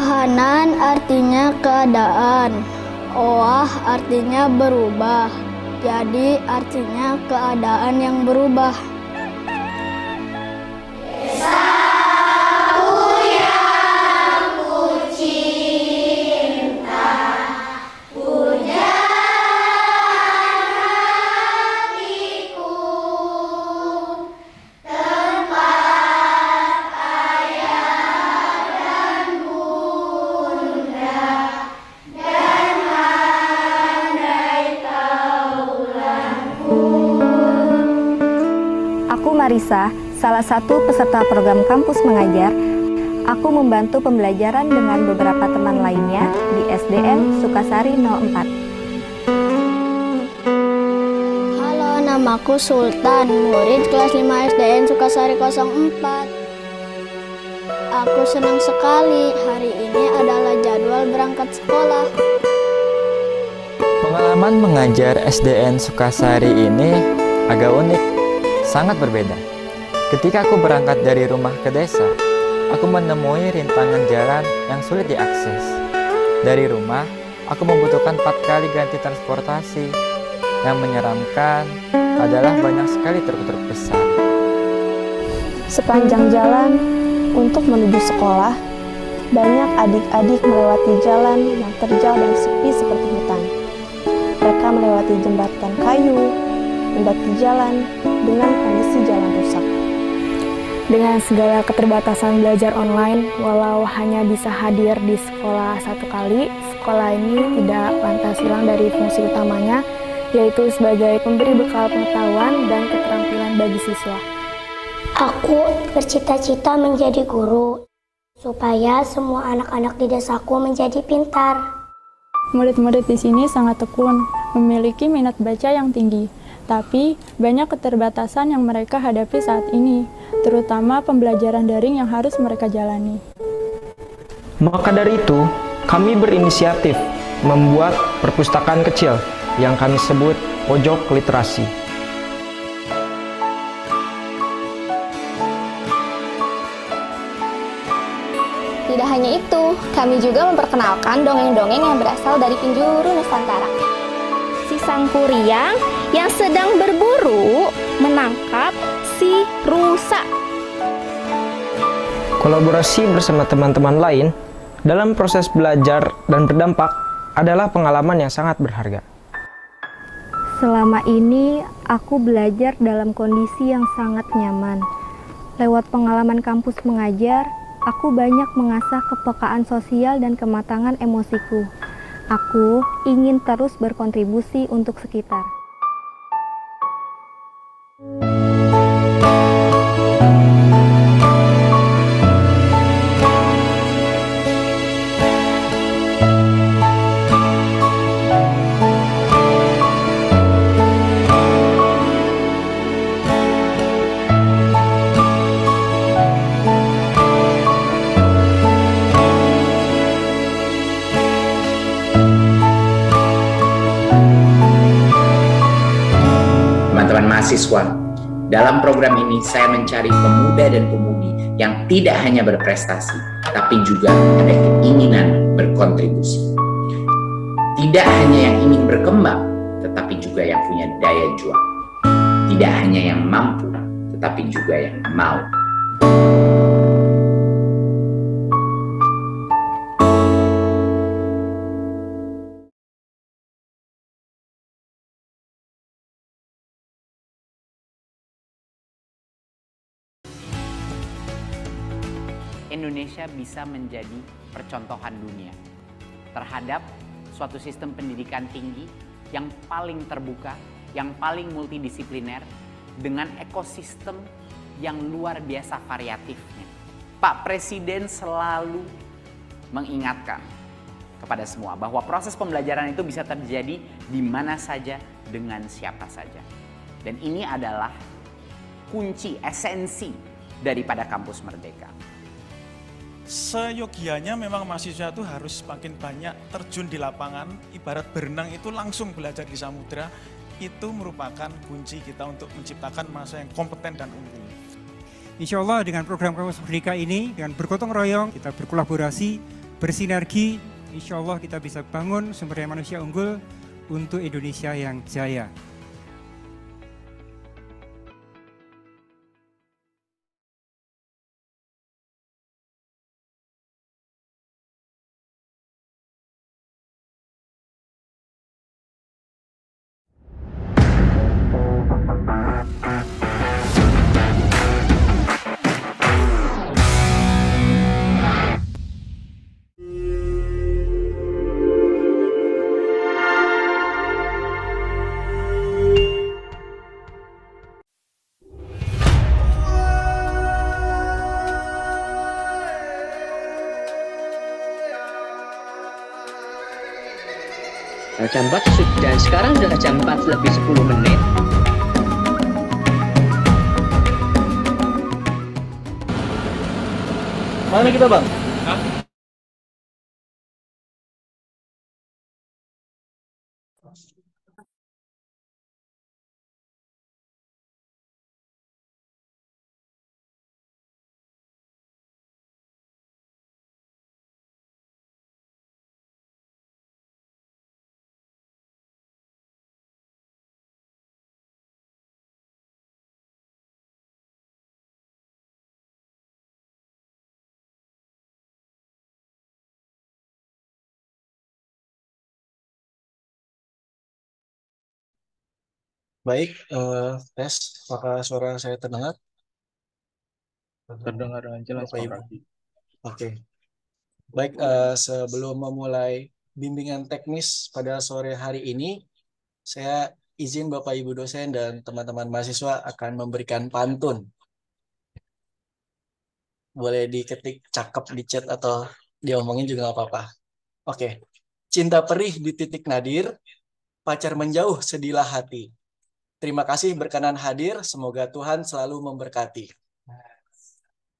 Kahanan artinya keadaan. Oah artinya berubah. Jadi artinya keadaan yang berubah. Nisa, salah satu peserta program kampus mengajar, aku membantu pembelajaran dengan beberapa teman lainnya di SDN Sukasari 04. Halo, namaku Sultan, murid kelas 5 SDN Sukasari 04. Aku senang sekali, hari ini adalah jadwal berangkat sekolah. Pengalaman mengajar SDN Sukasari ini agak unik, sangat berbeda. Ketika aku berangkat dari rumah ke desa, aku menemui rintangan jalan yang sulit diakses. Dari rumah, aku membutuhkan empat kali ganti transportasi. Yang menyeramkan adalah banyak sekali truk truk besar. Sepanjang jalan untuk menuju sekolah, banyak adik-adik melewati jalan yang terjal dan sepi seperti hutan. Mereka melewati jembatan kayu, mendaki jalan dengan kondisi jalan rusak. Dengan segala keterbatasan belajar online, walau hanya bisa hadir di sekolah satu kali, sekolah ini tidak lantas hilang dari fungsi utamanya, yaitu sebagai pemberi bekal pengetahuan dan keterampilan bagi siswa. Aku bercita-cita menjadi guru, supaya semua anak-anak di desaku menjadi pintar. Murid-murid di sini sangat tekun, memiliki minat baca yang tinggi, tapi banyak keterbatasan yang mereka hadapi saat ini, terutama pembelajaran daring yang harus mereka jalani. Maka dari itu, kami berinisiatif membuat perpustakaan kecil yang kami sebut Pojok Literasi. Tidak hanya itu, kami juga memperkenalkan dongeng-dongeng yang berasal dari penjuru Nusantara. Si Sang yang sedang berburu menangkap kolaborasi rusak. Kolaborasi bersama teman-teman lain dalam proses belajar dan berdampak adalah pengalaman yang sangat berharga. Selama ini aku belajar dalam kondisi yang sangat nyaman. Lewat pengalaman kampus mengajar, aku banyak mengasah kepekaan sosial dan kematangan emosiku. Aku ingin terus berkontribusi untuk sekitar. mahasiswa. Dalam program ini saya mencari pemuda dan pemudi yang tidak hanya berprestasi, tapi juga ada keinginan berkontribusi. Tidak hanya yang ingin berkembang, tetapi juga yang punya daya juang. Tidak hanya yang mampu, tetapi juga yang mau Indonesia bisa menjadi percontohan dunia terhadap suatu sistem pendidikan tinggi yang paling terbuka, yang paling multidisipliner dengan ekosistem yang luar biasa variatifnya. Pak Presiden selalu mengingatkan kepada semua bahwa proses pembelajaran itu bisa terjadi di mana saja dengan siapa saja. Dan ini adalah kunci esensi daripada kampus merdeka seyogianya memang mahasiswa itu harus makin banyak terjun di lapangan, ibarat berenang itu langsung belajar di samudera, itu merupakan kunci kita untuk menciptakan masa yang kompeten dan unggul. Insya Allah dengan program kampus merdeka ini, dengan bergotong royong, kita berkolaborasi, bersinergi, insya Allah kita bisa bangun sumber daya manusia unggul untuk Indonesia yang jaya. jam 4 sudah sekarang sudah jam 4 lebih 10 menit mana kita bang? Baik, uh, eh, tes apakah suara saya terdengar? Terdengar dengan jelas, Bapak Ibu. Oke. Baik, uh, sebelum memulai bimbingan teknis pada sore hari ini, saya izin Bapak Ibu dosen dan teman-teman mahasiswa akan memberikan pantun. Boleh diketik cakep di chat atau diomongin juga nggak apa-apa. Oke. Cinta perih di titik nadir, pacar menjauh sedilah hati Terima kasih berkenan hadir. Semoga Tuhan selalu memberkati. Nah.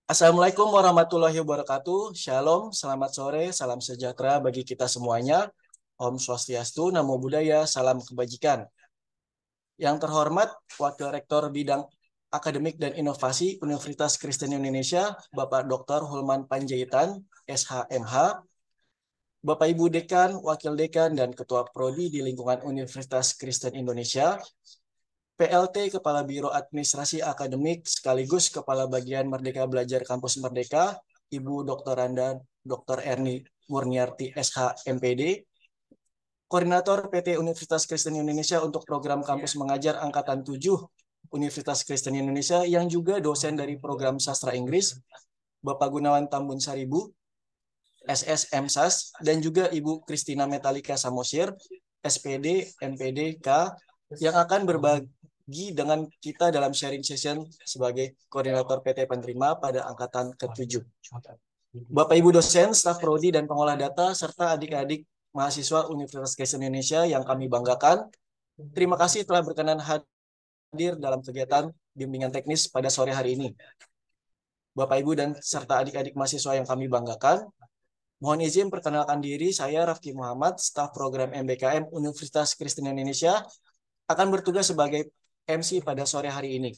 Assalamualaikum warahmatullahi wabarakatuh. Shalom, selamat sore, salam sejahtera bagi kita semuanya. Om Swastiastu, Namo Buddhaya, salam kebajikan. Yang terhormat Wakil Rektor Bidang Akademik dan Inovasi Universitas Kristen Indonesia, Bapak Dr. Hulman Panjaitan, SHMH, Bapak Ibu Dekan, Wakil Dekan, dan Ketua Prodi di lingkungan Universitas Kristen Indonesia, PLT Kepala Biro Administrasi Akademik sekaligus Kepala Bagian Merdeka Belajar Kampus Merdeka, Ibu Dr. Randa Dr. Erni Murniarti SH MPD, Koordinator PT Universitas Kristen Indonesia untuk Program Kampus Mengajar Angkatan 7 Universitas Kristen Indonesia yang juga dosen dari program sastra Inggris, Bapak Gunawan Tambun Saribu, SS MSAS, dan juga Ibu Kristina Metalika Samosir, SPD, MPD, K, yang akan berbagi Gi dengan kita dalam sharing session sebagai koordinator PT penerima pada angkatan ke-7. Bapak Ibu dosen, staf prodi dan pengolah data serta adik-adik mahasiswa Universitas Kristen Indonesia yang kami banggakan. Terima kasih telah berkenan hadir dalam kegiatan bimbingan teknis pada sore hari ini. Bapak Ibu dan serta adik-adik mahasiswa yang kami banggakan, mohon izin perkenalkan diri saya Rafki Muhammad, staf program MBKM Universitas Kristen Indonesia akan bertugas sebagai MC pada sore hari ini.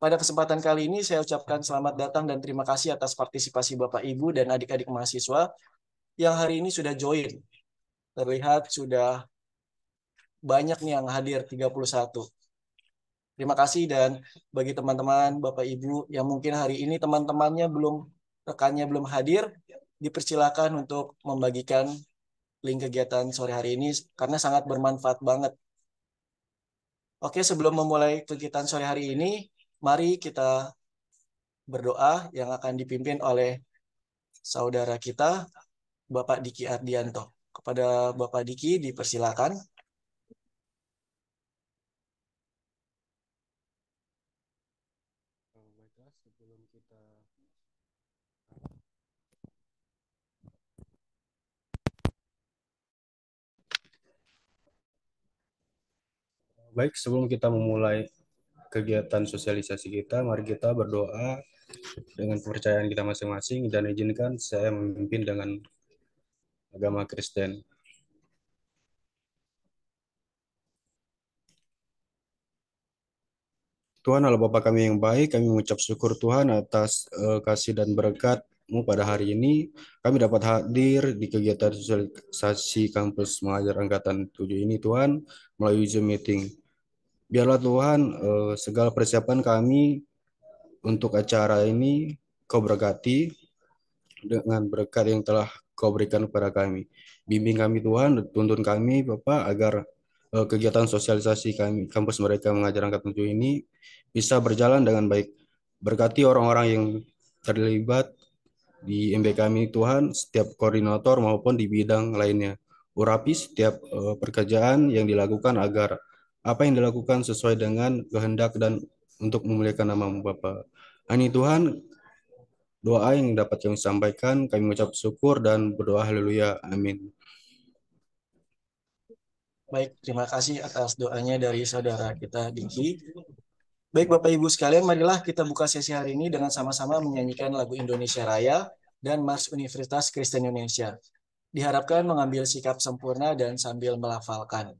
Pada kesempatan kali ini saya ucapkan selamat datang dan terima kasih atas partisipasi Bapak Ibu dan adik-adik mahasiswa yang hari ini sudah join. Terlihat sudah banyak nih yang hadir 31. Terima kasih dan bagi teman-teman Bapak Ibu yang mungkin hari ini teman-temannya belum rekannya belum hadir, dipersilakan untuk membagikan link kegiatan sore hari ini karena sangat bermanfaat banget Oke, sebelum memulai kegiatan sore hari ini, mari kita berdoa yang akan dipimpin oleh saudara kita, Bapak Diki Ardianto. Kepada Bapak Diki, dipersilakan. Baik, sebelum kita memulai kegiatan sosialisasi kita, mari kita berdoa dengan kepercayaan kita masing-masing dan izinkan saya memimpin dengan agama Kristen. Tuhan Allah Bapa kami yang baik, kami mengucap syukur Tuhan atas uh, kasih dan berkat pada hari ini. Kami dapat hadir di kegiatan sosialisasi kampus mengajar angkatan 7 ini Tuhan melalui Zoom meeting. Biarlah Tuhan uh, segala persiapan kami untuk acara ini Kau berkati dengan berkat yang telah Kau berikan kepada kami. Bimbing kami Tuhan, tuntun kami Bapak agar uh, kegiatan sosialisasi kami kampus mereka mengajar angkat tujuh ini bisa berjalan dengan baik. Berkati orang-orang yang terlibat di MB kami Tuhan, setiap koordinator maupun di bidang lainnya. Urapi setiap uh, pekerjaan yang dilakukan agar apa yang dilakukan sesuai dengan kehendak dan untuk memuliakan namamu Bapa. Ini Tuhan, doa yang dapat kami sampaikan, kami mengucap syukur dan berdoa haleluya. Amin. Baik, terima kasih atas doanya dari saudara kita Diki. Baik Bapak Ibu sekalian, marilah kita buka sesi hari ini dengan sama-sama menyanyikan lagu Indonesia Raya dan Mars Universitas Kristen Indonesia. Diharapkan mengambil sikap sempurna dan sambil melafalkan.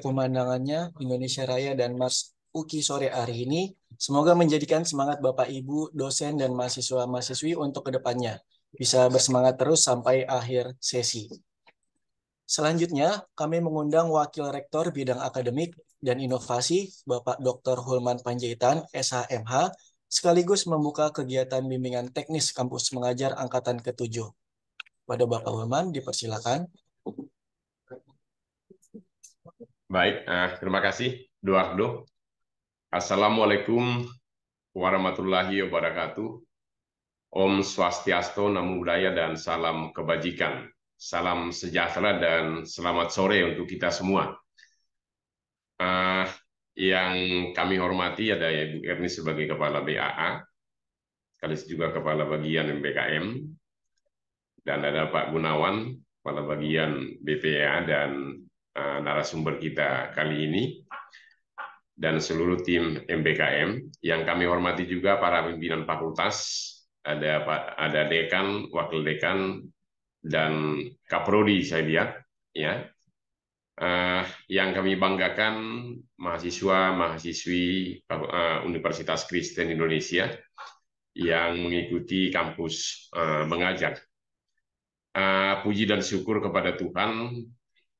pemandangannya, Indonesia Raya, dan Mars Uki sore hari ini. Semoga menjadikan semangat Bapak, Ibu, dosen, dan mahasiswa-mahasiswi untuk kedepannya. Bisa bersemangat terus sampai akhir sesi. Selanjutnya, kami mengundang Wakil Rektor Bidang Akademik dan Inovasi, Bapak Dr. Hulman Panjaitan, SHMH, sekaligus membuka kegiatan bimbingan teknis kampus mengajar angkatan ke-7. Pada Bapak Hulman, dipersilakan. Baik, uh, terima kasih, Duardo. Assalamualaikum warahmatullahi wabarakatuh. Om Swastiastu, Namo Buddhaya, dan salam kebajikan. Salam sejahtera dan selamat sore untuk kita semua. Uh, yang kami hormati ada Ibu Erni sebagai Kepala BAA, sekaligus juga Kepala Bagian MBKM, dan ada Pak Gunawan, Kepala Bagian BPA e dan Eh, narasumber kita kali ini dan seluruh tim MBKM yang kami hormati juga para pimpinan fakultas ada ada dekan, wakil dekan dan kaprodi saya lihat ya. Uh, yang kami banggakan mahasiswa mahasiswi uh, Universitas Kristen Indonesia yang mengikuti kampus uh, mengajar. Uh, puji dan syukur kepada Tuhan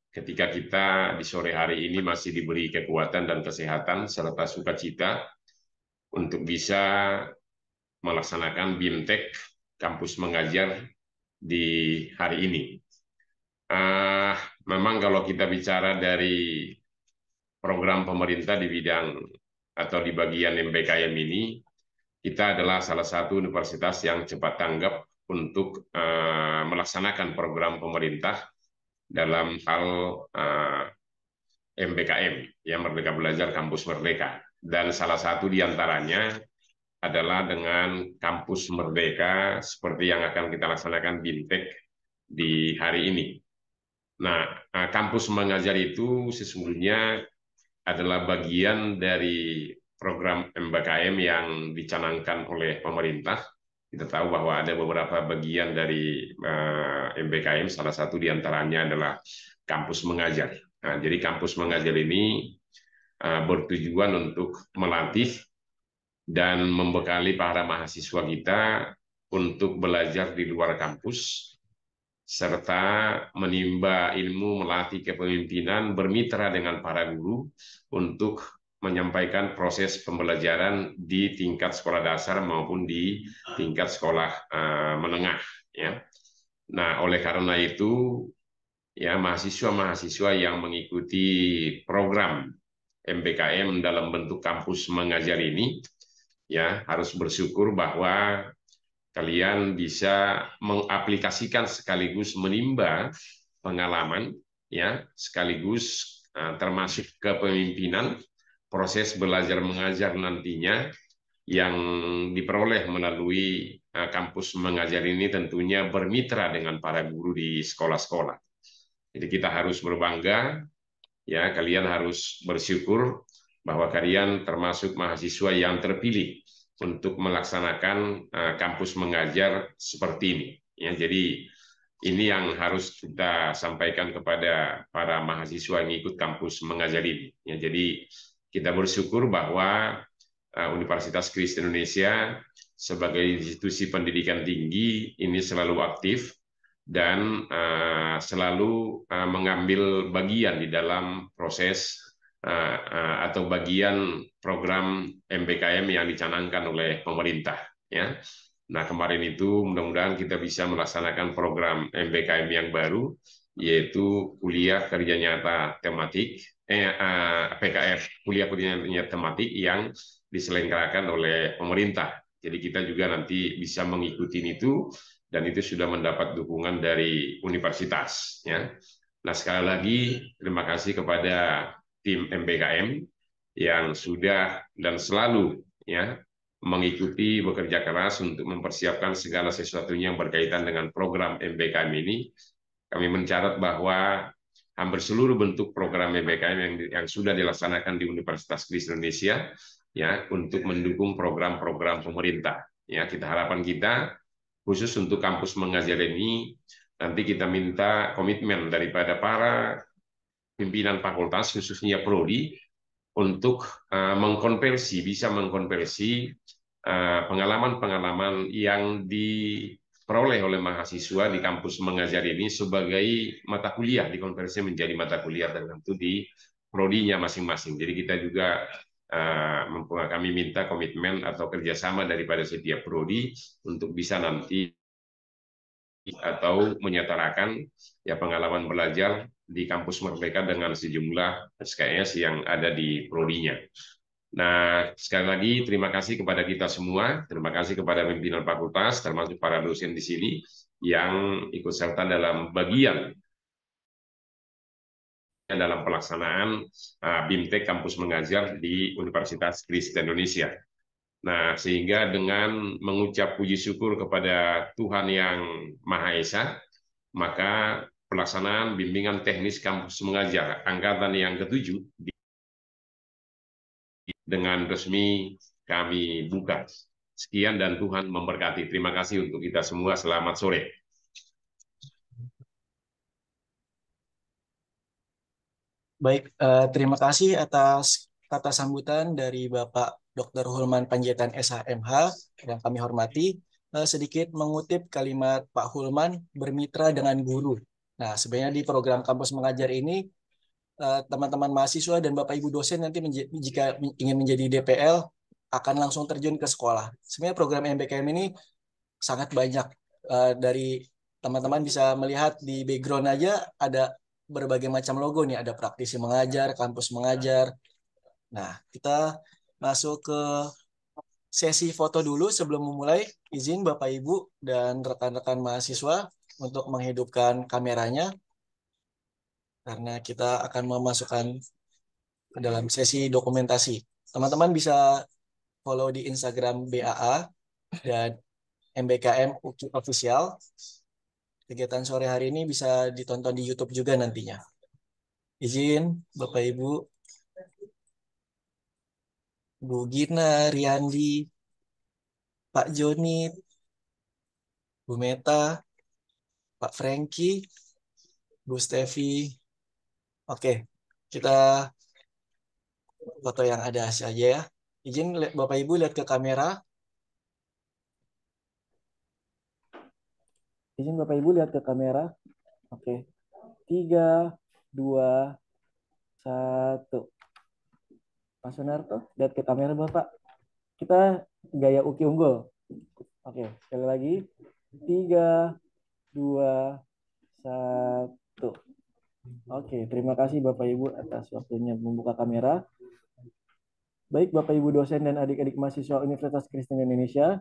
ketika kita di sore hari ini masih diberi kekuatan dan kesehatan serta sukacita untuk bisa melaksanakan BIMTEK kampus mengajar di hari ini. Uh, memang kalau kita bicara dari program pemerintah di bidang atau di bagian MBKM ini, kita adalah salah satu universitas yang cepat tanggap untuk uh, melaksanakan program pemerintah dalam hal eh, MBKM, yang Merdeka Belajar Kampus Merdeka. Dan salah satu diantaranya adalah dengan Kampus Merdeka seperti yang akan kita laksanakan Bintek di hari ini. Nah, eh, kampus mengajar itu sesungguhnya adalah bagian dari program MBKM yang dicanangkan oleh pemerintah kita tahu bahwa ada beberapa bagian dari uh, eh, MBKM, salah satu diantaranya adalah kampus mengajar. Nah, jadi kampus mengajar ini uh, bertujuan untuk melatih dan membekali para mahasiswa kita untuk belajar di luar kampus serta menimba ilmu melatih kepemimpinan bermitra dengan para guru untuk menyampaikan proses pembelajaran di tingkat sekolah dasar maupun di tingkat sekolah eh, menengah ya. Nah, oleh karena itu ya mahasiswa-mahasiswa yang mengikuti program MBKM dalam bentuk kampus mengajar ini ya harus bersyukur bahwa kalian bisa mengaplikasikan sekaligus menimba pengalaman ya sekaligus eh, termasuk kepemimpinan proses belajar mengajar nantinya yang diperoleh melalui eh, kampus mengajar ini tentunya bermitra dengan para guru di sekolah-sekolah. Jadi kita harus berbangga, ya kalian harus bersyukur bahwa kalian termasuk mahasiswa yang terpilih untuk melaksanakan eh, kampus mengajar seperti ini. Ya, jadi ini yang harus kita sampaikan kepada para mahasiswa yang ikut kampus mengajar ini. Ya, jadi kita bersyukur bahwa eh, Universitas Kristen Indonesia sebagai institusi pendidikan tinggi ini selalu aktif dan eh, selalu eh, mengambil bagian di dalam proses atau bagian program MBKM yang dicanangkan oleh pemerintah ya. Nah, kemarin itu mudah-mudahan kita bisa melaksanakan program MBKM yang baru yaitu kuliah kerja nyata tematik eh, eh PKF kuliah kerja nyata tematik yang diselenggarakan oleh pemerintah. Jadi kita juga nanti bisa mengikuti itu dan itu sudah mendapat dukungan dari universitas. Ya. Nah sekali lagi terima kasih kepada tim MBKM yang sudah dan selalu ya mengikuti bekerja keras untuk mempersiapkan segala sesuatunya yang berkaitan dengan program MBKM ini kami mencatat bahwa hampir seluruh bentuk program MBKM yang, yang sudah dilaksanakan di Universitas Kristen Indonesia ya untuk mendukung program-program pemerintah. Ya, kita harapan kita khusus untuk kampus mengajar ini nanti kita minta komitmen daripada para pimpinan fakultas khususnya prodi untuk eh, mengkonversi bisa mengkonversi eh, pengalaman-pengalaman yang di diperoleh oleh mahasiswa di kampus mengajar ini sebagai mata kuliah dikonversi menjadi mata kuliah dan tentu di prodinya masing-masing. Jadi kita juga eh, kami minta komitmen atau kerjasama daripada setiap prodi untuk bisa nanti atau menyetarakan ya pengalaman belajar di kampus Merdeka dengan sejumlah SKS yang ada di prodinya. Nah, sekali lagi terima kasih kepada kita semua, terima kasih kepada pimpinan fakultas, termasuk para dosen di sini yang ikut serta dalam bagian dalam pelaksanaan uh, BIMTEK Kampus Mengajar di Universitas Kristen Indonesia. Nah, sehingga dengan mengucap puji syukur kepada Tuhan yang Maha Esa, maka pelaksanaan bimbingan teknis kampus mengajar angkatan yang ketujuh di dengan resmi kami buka. Sekian dan Tuhan memberkati. Terima kasih untuk kita semua. Selamat sore. Baik, eh, terima kasih atas kata sambutan dari Bapak Dr. Hulman Panjaitan SHMH yang kami hormati. Eh, sedikit mengutip kalimat Pak Hulman, bermitra dengan guru. Nah, sebenarnya di program kampus mengajar ini, Eh, teman-teman mahasiswa dan Bapak Ibu dosen nanti jika ingin menjadi DPL akan langsung terjun ke sekolah. Sebenarnya program MBKM ini sangat banyak eh, dari teman-teman bisa melihat di background aja ada berbagai macam logo nih, ada praktisi mengajar, kampus mengajar. Nah, kita masuk ke sesi foto dulu sebelum memulai. Izin Bapak Ibu dan rekan-rekan mahasiswa untuk menghidupkan kameranya karena kita akan memasukkan ke dalam sesi dokumentasi. Teman-teman bisa follow di Instagram BAA dan MBKM Official. Kegiatan sore hari ini bisa ditonton di YouTube juga nantinya. Izin Bapak Ibu Bu Gina, Riandi, Pak Joni, Bu Meta, Pak Franky, Bu Stevi, Oke, kita foto yang ada saja ya. Izin Bapak Ibu lihat ke kamera. Izin Bapak Ibu lihat ke kamera. Oke. Tiga, dua, satu. Pak Sunarto, lihat ke kamera Bapak. Kita gaya uki unggul. Oke, sekali lagi. Tiga, dua, satu. Oke, terima kasih Bapak Ibu atas waktunya membuka kamera. Baik Bapak Ibu dosen dan adik-adik mahasiswa Universitas Kristen Indonesia,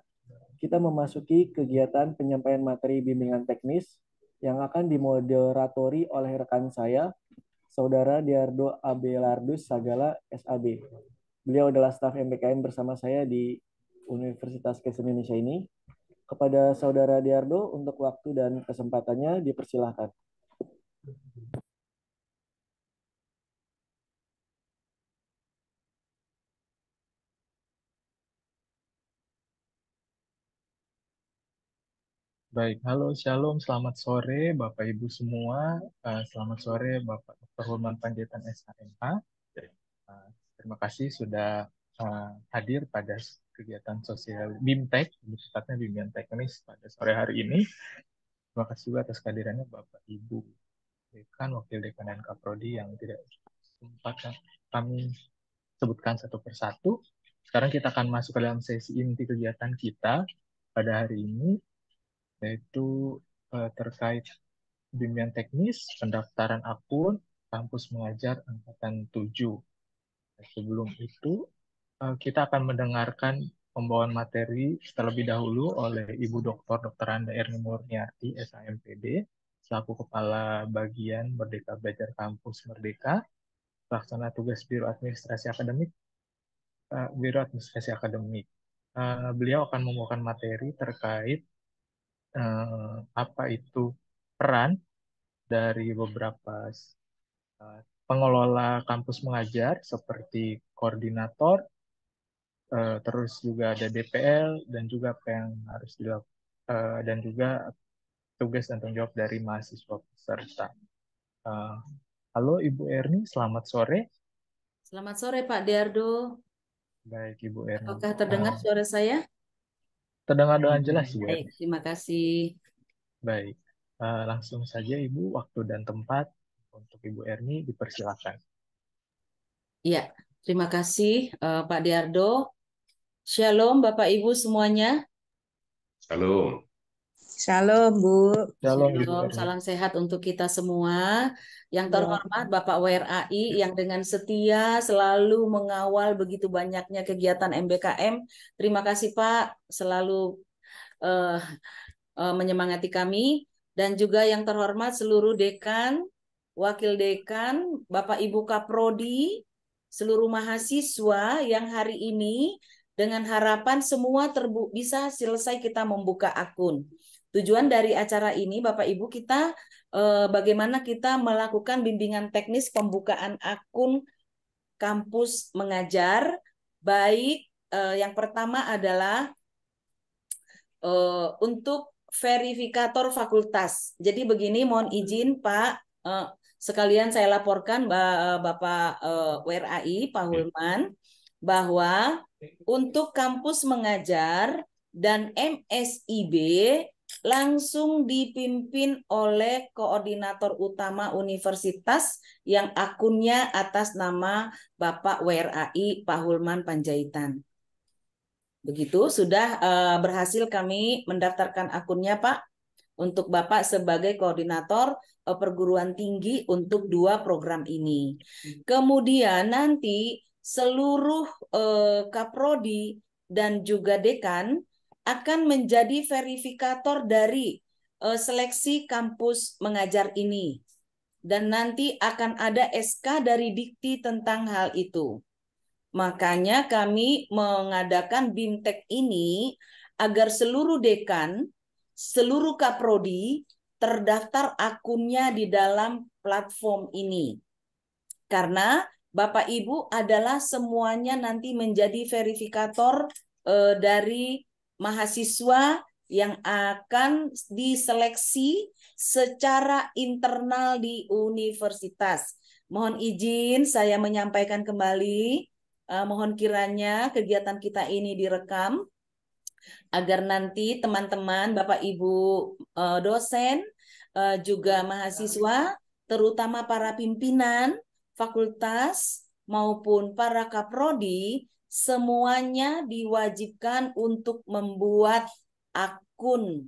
kita memasuki kegiatan penyampaian materi bimbingan teknis yang akan dimoderatori oleh rekan saya, Saudara Diardo Abelardus Sagala SAB. Beliau adalah staf MBKM bersama saya di Universitas Kristen Indonesia ini. Kepada Saudara Diardo untuk waktu dan kesempatannya dipersilahkan. Baik, halo Shalom, selamat sore Bapak Ibu semua. Eh, selamat sore Bapak Dr. hulman Panjaitan SHMH. Eh, terima kasih sudah eh, hadir pada kegiatan sosial BIMTEK, tepatnya bimbingan teknis pada sore hari ini. Terima kasih juga atas kehadirannya Bapak Ibu Dekan, Wakil Dekan dan Kaprodi yang tidak sempat kan kami sebutkan satu persatu. Sekarang kita akan masuk ke dalam sesi inti kegiatan kita pada hari ini yaitu uh, terkait bimbingan teknis, pendaftaran akun, kampus mengajar angkatan 7. Sebelum itu, uh, kita akan mendengarkan pembawaan materi terlebih dahulu oleh Ibu Dr. Dr. Anda Erni Murniati, SAMPD, selaku Kepala Bagian Merdeka Belajar Kampus Merdeka, Pelaksana Tugas Biro Administrasi Akademik, eh, Biro Administrasi Akademik. beliau akan membawakan materi terkait Eh, apa itu peran dari beberapa eh, pengelola kampus mengajar seperti koordinator, eh, terus juga ada DPL dan juga apa yang harus dilakukan dan juga tugas dan tanggung jawab dari mahasiswa peserta. halo Ibu Erni, selamat sore. Selamat sore Pak Diardo. Baik Ibu Erni. Apakah terdengar suara saya? Terdengar dengan hmm, jelas, Ibu. Ya. Baik, terima kasih. Baik, uh, langsung saja Ibu, waktu dan tempat untuk Ibu Erni dipersilakan. Ya, terima kasih uh, Pak Diardo. Shalom Bapak Ibu semuanya. Shalom. Shalom, Bu. Shalom, Shalom. Salam sehat untuk kita semua. Yang terhormat Bapak WRAI yang dengan setia selalu mengawal begitu banyaknya kegiatan MBKM. Terima kasih Pak selalu uh, uh, menyemangati kami dan juga yang terhormat seluruh dekan, wakil dekan, Bapak Ibu Kaprodi, seluruh mahasiswa yang hari ini dengan harapan semua terbu bisa selesai kita membuka akun Tujuan dari acara ini, Bapak Ibu, kita eh, bagaimana kita melakukan bimbingan teknis pembukaan akun kampus mengajar, baik eh, yang pertama adalah eh, untuk verifikator fakultas. Jadi begini, mohon izin Pak, eh, sekalian saya laporkan eh, Bapak eh, WRAI, Pak Hulman, bahwa untuk kampus mengajar dan MSIB langsung dipimpin oleh koordinator utama universitas yang akunnya atas nama Bapak WRAI Pak Hulman Panjaitan. Begitu sudah uh, berhasil kami mendaftarkan akunnya Pak untuk Bapak sebagai koordinator uh, perguruan tinggi untuk dua program ini. Kemudian nanti seluruh uh, kaprodi dan juga dekan akan menjadi verifikator dari eh, seleksi kampus mengajar ini dan nanti akan ada SK dari Dikti tentang hal itu. Makanya kami mengadakan BIMTEK ini agar seluruh dekan, seluruh kaprodi terdaftar akunnya di dalam platform ini. Karena Bapak Ibu adalah semuanya nanti menjadi verifikator eh, dari mahasiswa yang akan diseleksi secara internal di universitas. Mohon izin saya menyampaikan kembali, uh, mohon kiranya kegiatan kita ini direkam agar nanti teman-teman, Bapak Ibu uh, dosen, uh, juga mahasiswa, terutama para pimpinan fakultas maupun para kaprodi semuanya diwajibkan untuk membuat akun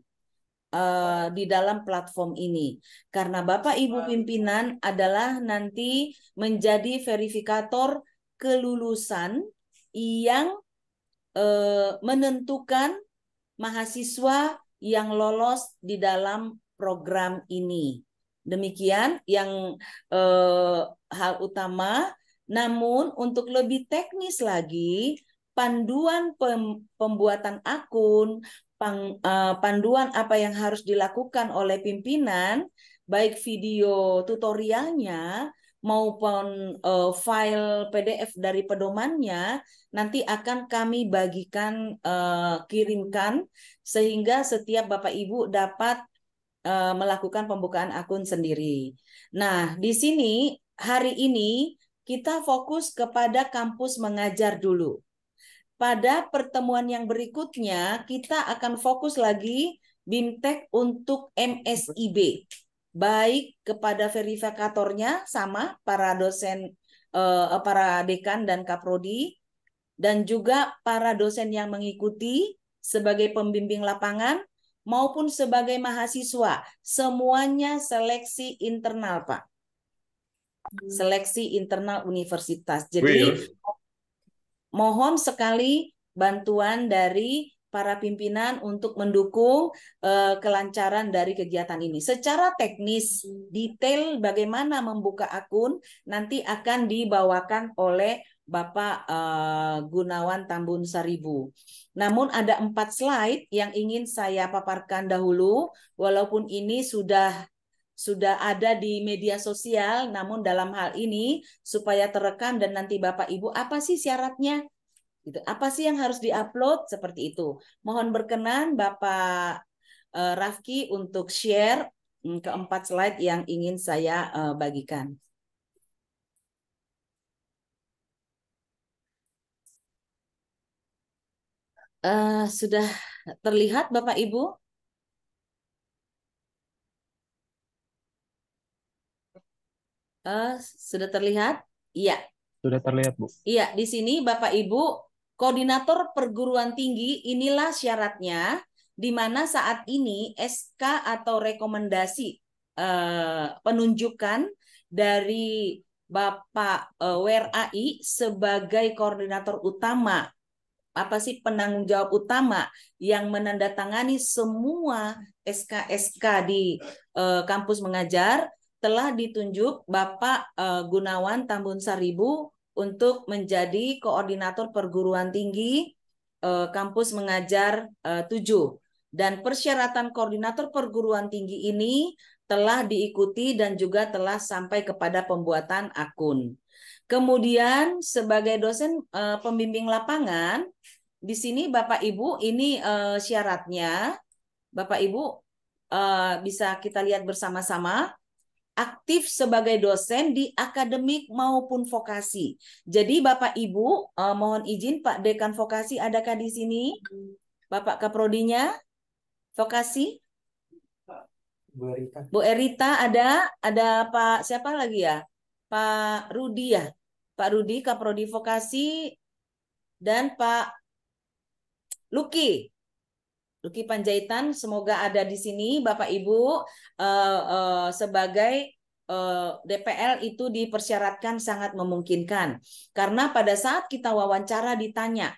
uh, di dalam platform ini. Karena Bapak Ibu pimpinan adalah nanti menjadi verifikator kelulusan yang uh, menentukan mahasiswa yang lolos di dalam program ini. Demikian yang uh, hal utama namun untuk lebih teknis lagi, panduan pem pembuatan akun, pang, uh, panduan apa yang harus dilakukan oleh pimpinan, baik video tutorialnya maupun uh, file PDF dari pedomannya nanti akan kami bagikan uh, kirimkan sehingga setiap Bapak Ibu dapat uh, melakukan pembukaan akun sendiri. Nah, di sini hari ini kita fokus kepada kampus mengajar dulu. Pada pertemuan yang berikutnya, kita akan fokus lagi BIMTEK untuk MSIB. Baik kepada verifikatornya sama para dosen eh, para dekan dan kaprodi dan juga para dosen yang mengikuti sebagai pembimbing lapangan maupun sebagai mahasiswa. Semuanya seleksi internal, Pak. Hmm. seleksi internal universitas. Jadi mohon sekali bantuan dari para pimpinan untuk mendukung uh, kelancaran dari kegiatan ini. Secara teknis, detail bagaimana membuka akun nanti akan dibawakan oleh Bapak uh, Gunawan Tambun Saribu. Namun ada empat slide yang ingin saya paparkan dahulu, walaupun ini sudah sudah ada di media sosial, namun dalam hal ini supaya terekam dan nanti Bapak Ibu apa sih syaratnya? Gitu. Apa sih yang harus diupload seperti itu? Mohon berkenan Bapak eh, Rafki untuk share mm, keempat slide yang ingin saya eh, bagikan. Uh, sudah terlihat Bapak Ibu? Uh, sudah terlihat? Iya. Sudah terlihat, Bu. Iya, di sini Bapak Ibu, koordinator perguruan tinggi inilah syaratnya di mana saat ini SK atau rekomendasi uh, penunjukan dari Bapak uh, eh, WRAI sebagai koordinator utama apa sih penanggung jawab utama yang menandatangani semua SK-SK di uh, kampus mengajar telah ditunjuk Bapak eh, Gunawan Tambun Saribu untuk menjadi koordinator perguruan tinggi eh, kampus mengajar 7 eh, dan persyaratan koordinator perguruan tinggi ini telah diikuti dan juga telah sampai kepada pembuatan akun. Kemudian sebagai dosen pembimbing lapangan di sini Bapak Ibu ini syaratnya Bapak Ibu bisa kita lihat bersama-sama aktif sebagai dosen di akademik maupun vokasi. Jadi Bapak Ibu, eh, mohon izin Pak Dekan Vokasi adakah di sini? Bapak Kaprodinya? Vokasi? Bu Erita. Bu Erita ada, ada Pak siapa lagi ya? Pak Rudi ya. Pak Rudi Kaprodi Vokasi dan Pak Luki. Luki Panjaitan semoga ada di sini Bapak Ibu uh, uh, sebagai uh, eh, DPL itu dipersyaratkan sangat memungkinkan karena pada saat kita wawancara ditanya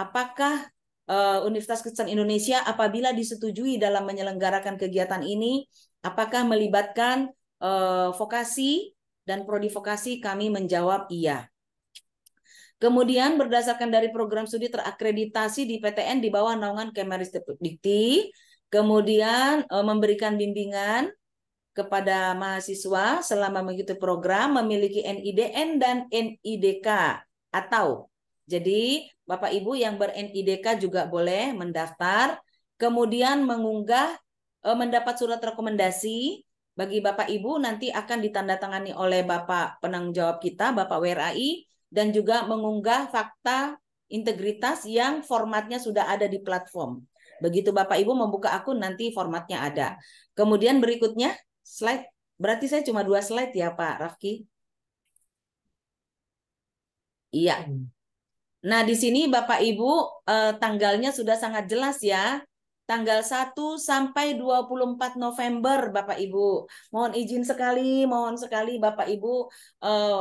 apakah uh, Universitas Kristen Indonesia apabila disetujui dalam menyelenggarakan kegiatan ini apakah melibatkan uh, vokasi dan prodi vokasi kami menjawab iya. Kemudian berdasarkan dari program studi terakreditasi di PTN di bawah naungan Kemenristekdikti, kemudian e, memberikan bimbingan kepada mahasiswa selama mengikuti program memiliki NIDN dan NIDK atau jadi Bapak Ibu yang ber NIDK juga boleh mendaftar, kemudian mengunggah e, mendapat surat rekomendasi bagi Bapak Ibu nanti akan ditandatangani oleh Bapak penanggung jawab kita Bapak WRAI dan juga mengunggah fakta integritas yang formatnya sudah ada di platform. Begitu Bapak Ibu membuka akun nanti formatnya ada. Kemudian berikutnya slide. Berarti saya cuma dua slide ya Pak Rafki. Iya. Nah, di sini Bapak Ibu eh, tanggalnya sudah sangat jelas ya. Tanggal 1 sampai 24 November Bapak Ibu. Mohon izin sekali, mohon sekali Bapak Ibu eh,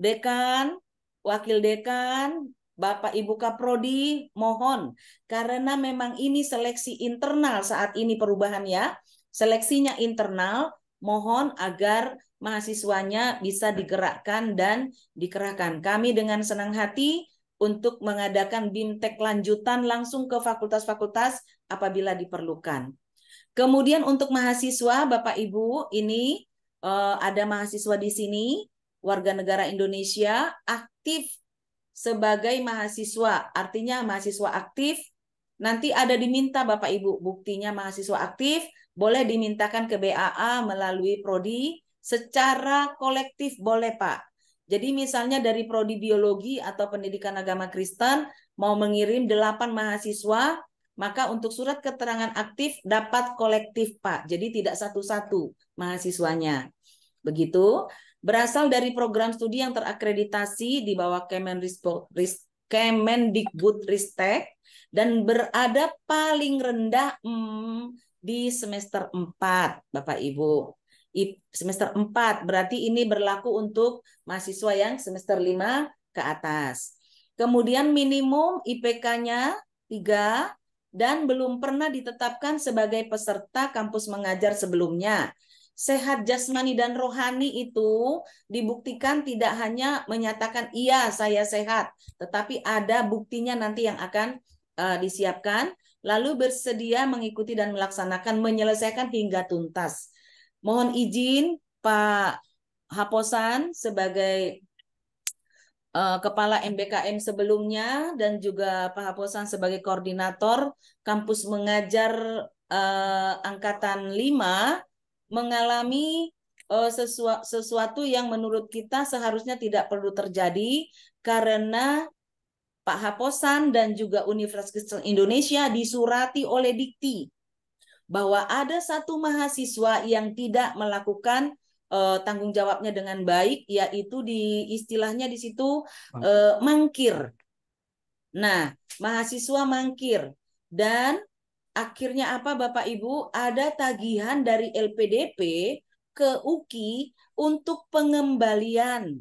dekan, wakil dekan, Bapak Ibu Kaprodi, mohon karena memang ini seleksi internal saat ini perubahan ya. Seleksinya internal, mohon agar mahasiswanya bisa digerakkan dan dikerahkan. Kami dengan senang hati untuk mengadakan bimtek lanjutan langsung ke fakultas-fakultas apabila diperlukan. Kemudian untuk mahasiswa Bapak Ibu, ini eh, ada mahasiswa di sini warga negara Indonesia aktif sebagai mahasiswa. Artinya mahasiswa aktif nanti ada diminta Bapak Ibu buktinya mahasiswa aktif boleh dimintakan ke BAA melalui prodi secara kolektif boleh Pak. Jadi misalnya dari prodi biologi atau pendidikan agama Kristen mau mengirim 8 mahasiswa, maka untuk surat keterangan aktif dapat kolektif Pak. Jadi tidak satu-satu mahasiswanya. Begitu berasal dari program studi yang terakreditasi di bawah Kemendikbud Ristek dan berada paling rendah hmm, di semester 4, Bapak Ibu. semester 4 berarti ini berlaku untuk mahasiswa yang semester 5 ke atas. Kemudian minimum IPK-nya 3 dan belum pernah ditetapkan sebagai peserta kampus mengajar sebelumnya sehat jasmani dan rohani itu dibuktikan tidak hanya menyatakan iya saya sehat, tetapi ada buktinya nanti yang akan uh, disiapkan, lalu bersedia mengikuti dan melaksanakan menyelesaikan hingga tuntas. Mohon izin Pak Haposan sebagai eh, kepala MBKM sebelumnya dan juga Pak Haposan sebagai koordinator kampus mengajar eh, angkatan 5 mengalami uh, eh, sesu sesuatu yang menurut kita seharusnya tidak perlu terjadi karena Pak Haposan dan juga Universitas Kristen Indonesia disurati oleh Dikti bahwa ada satu mahasiswa yang tidak melakukan uh, tanggung jawabnya dengan baik yaitu di istilahnya di situ uh, mangkir. Nah, mahasiswa mangkir dan akhirnya apa Bapak Ibu? Ada tagihan dari LPDP ke UKI untuk pengembalian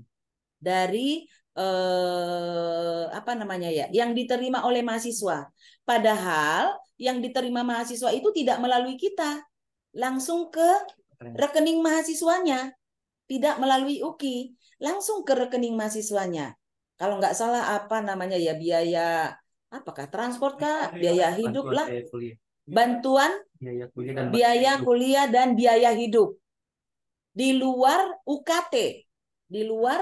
dari eh, apa namanya ya, yang diterima oleh mahasiswa. Padahal yang diterima mahasiswa itu tidak melalui kita, langsung ke rekening mahasiswanya, tidak melalui UKI, langsung ke rekening mahasiswanya. Kalau nggak salah apa namanya ya biaya apakah transport kah, biaya hidup lah, Ya. bantuan biaya kuliah dan, biaya, kuliah dan biaya hidup di luar UKT, di luar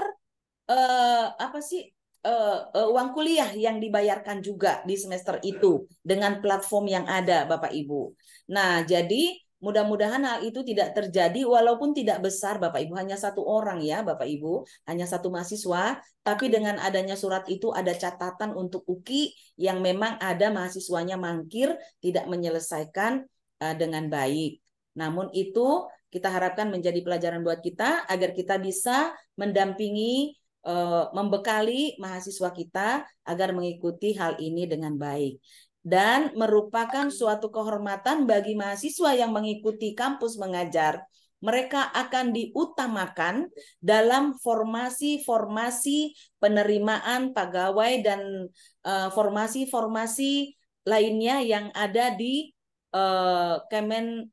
eh, apa sih eh, eh, uang kuliah yang dibayarkan juga di semester itu dengan platform yang ada Bapak Ibu. Nah, jadi Mudah-mudahan hal itu tidak terjadi walaupun tidak besar Bapak Ibu hanya satu orang ya Bapak Ibu, hanya satu mahasiswa, tapi dengan adanya surat itu ada catatan untuk UKI yang memang ada mahasiswanya mangkir tidak menyelesaikan eh, dengan baik. Namun itu kita harapkan menjadi pelajaran buat kita agar kita bisa mendampingi eh, membekali mahasiswa kita agar mengikuti hal ini dengan baik dan merupakan suatu kehormatan bagi mahasiswa yang mengikuti kampus mengajar. Mereka akan diutamakan dalam formasi-formasi penerimaan pegawai dan eh, formasi-formasi uh, lainnya yang ada di uh, eh, Kemen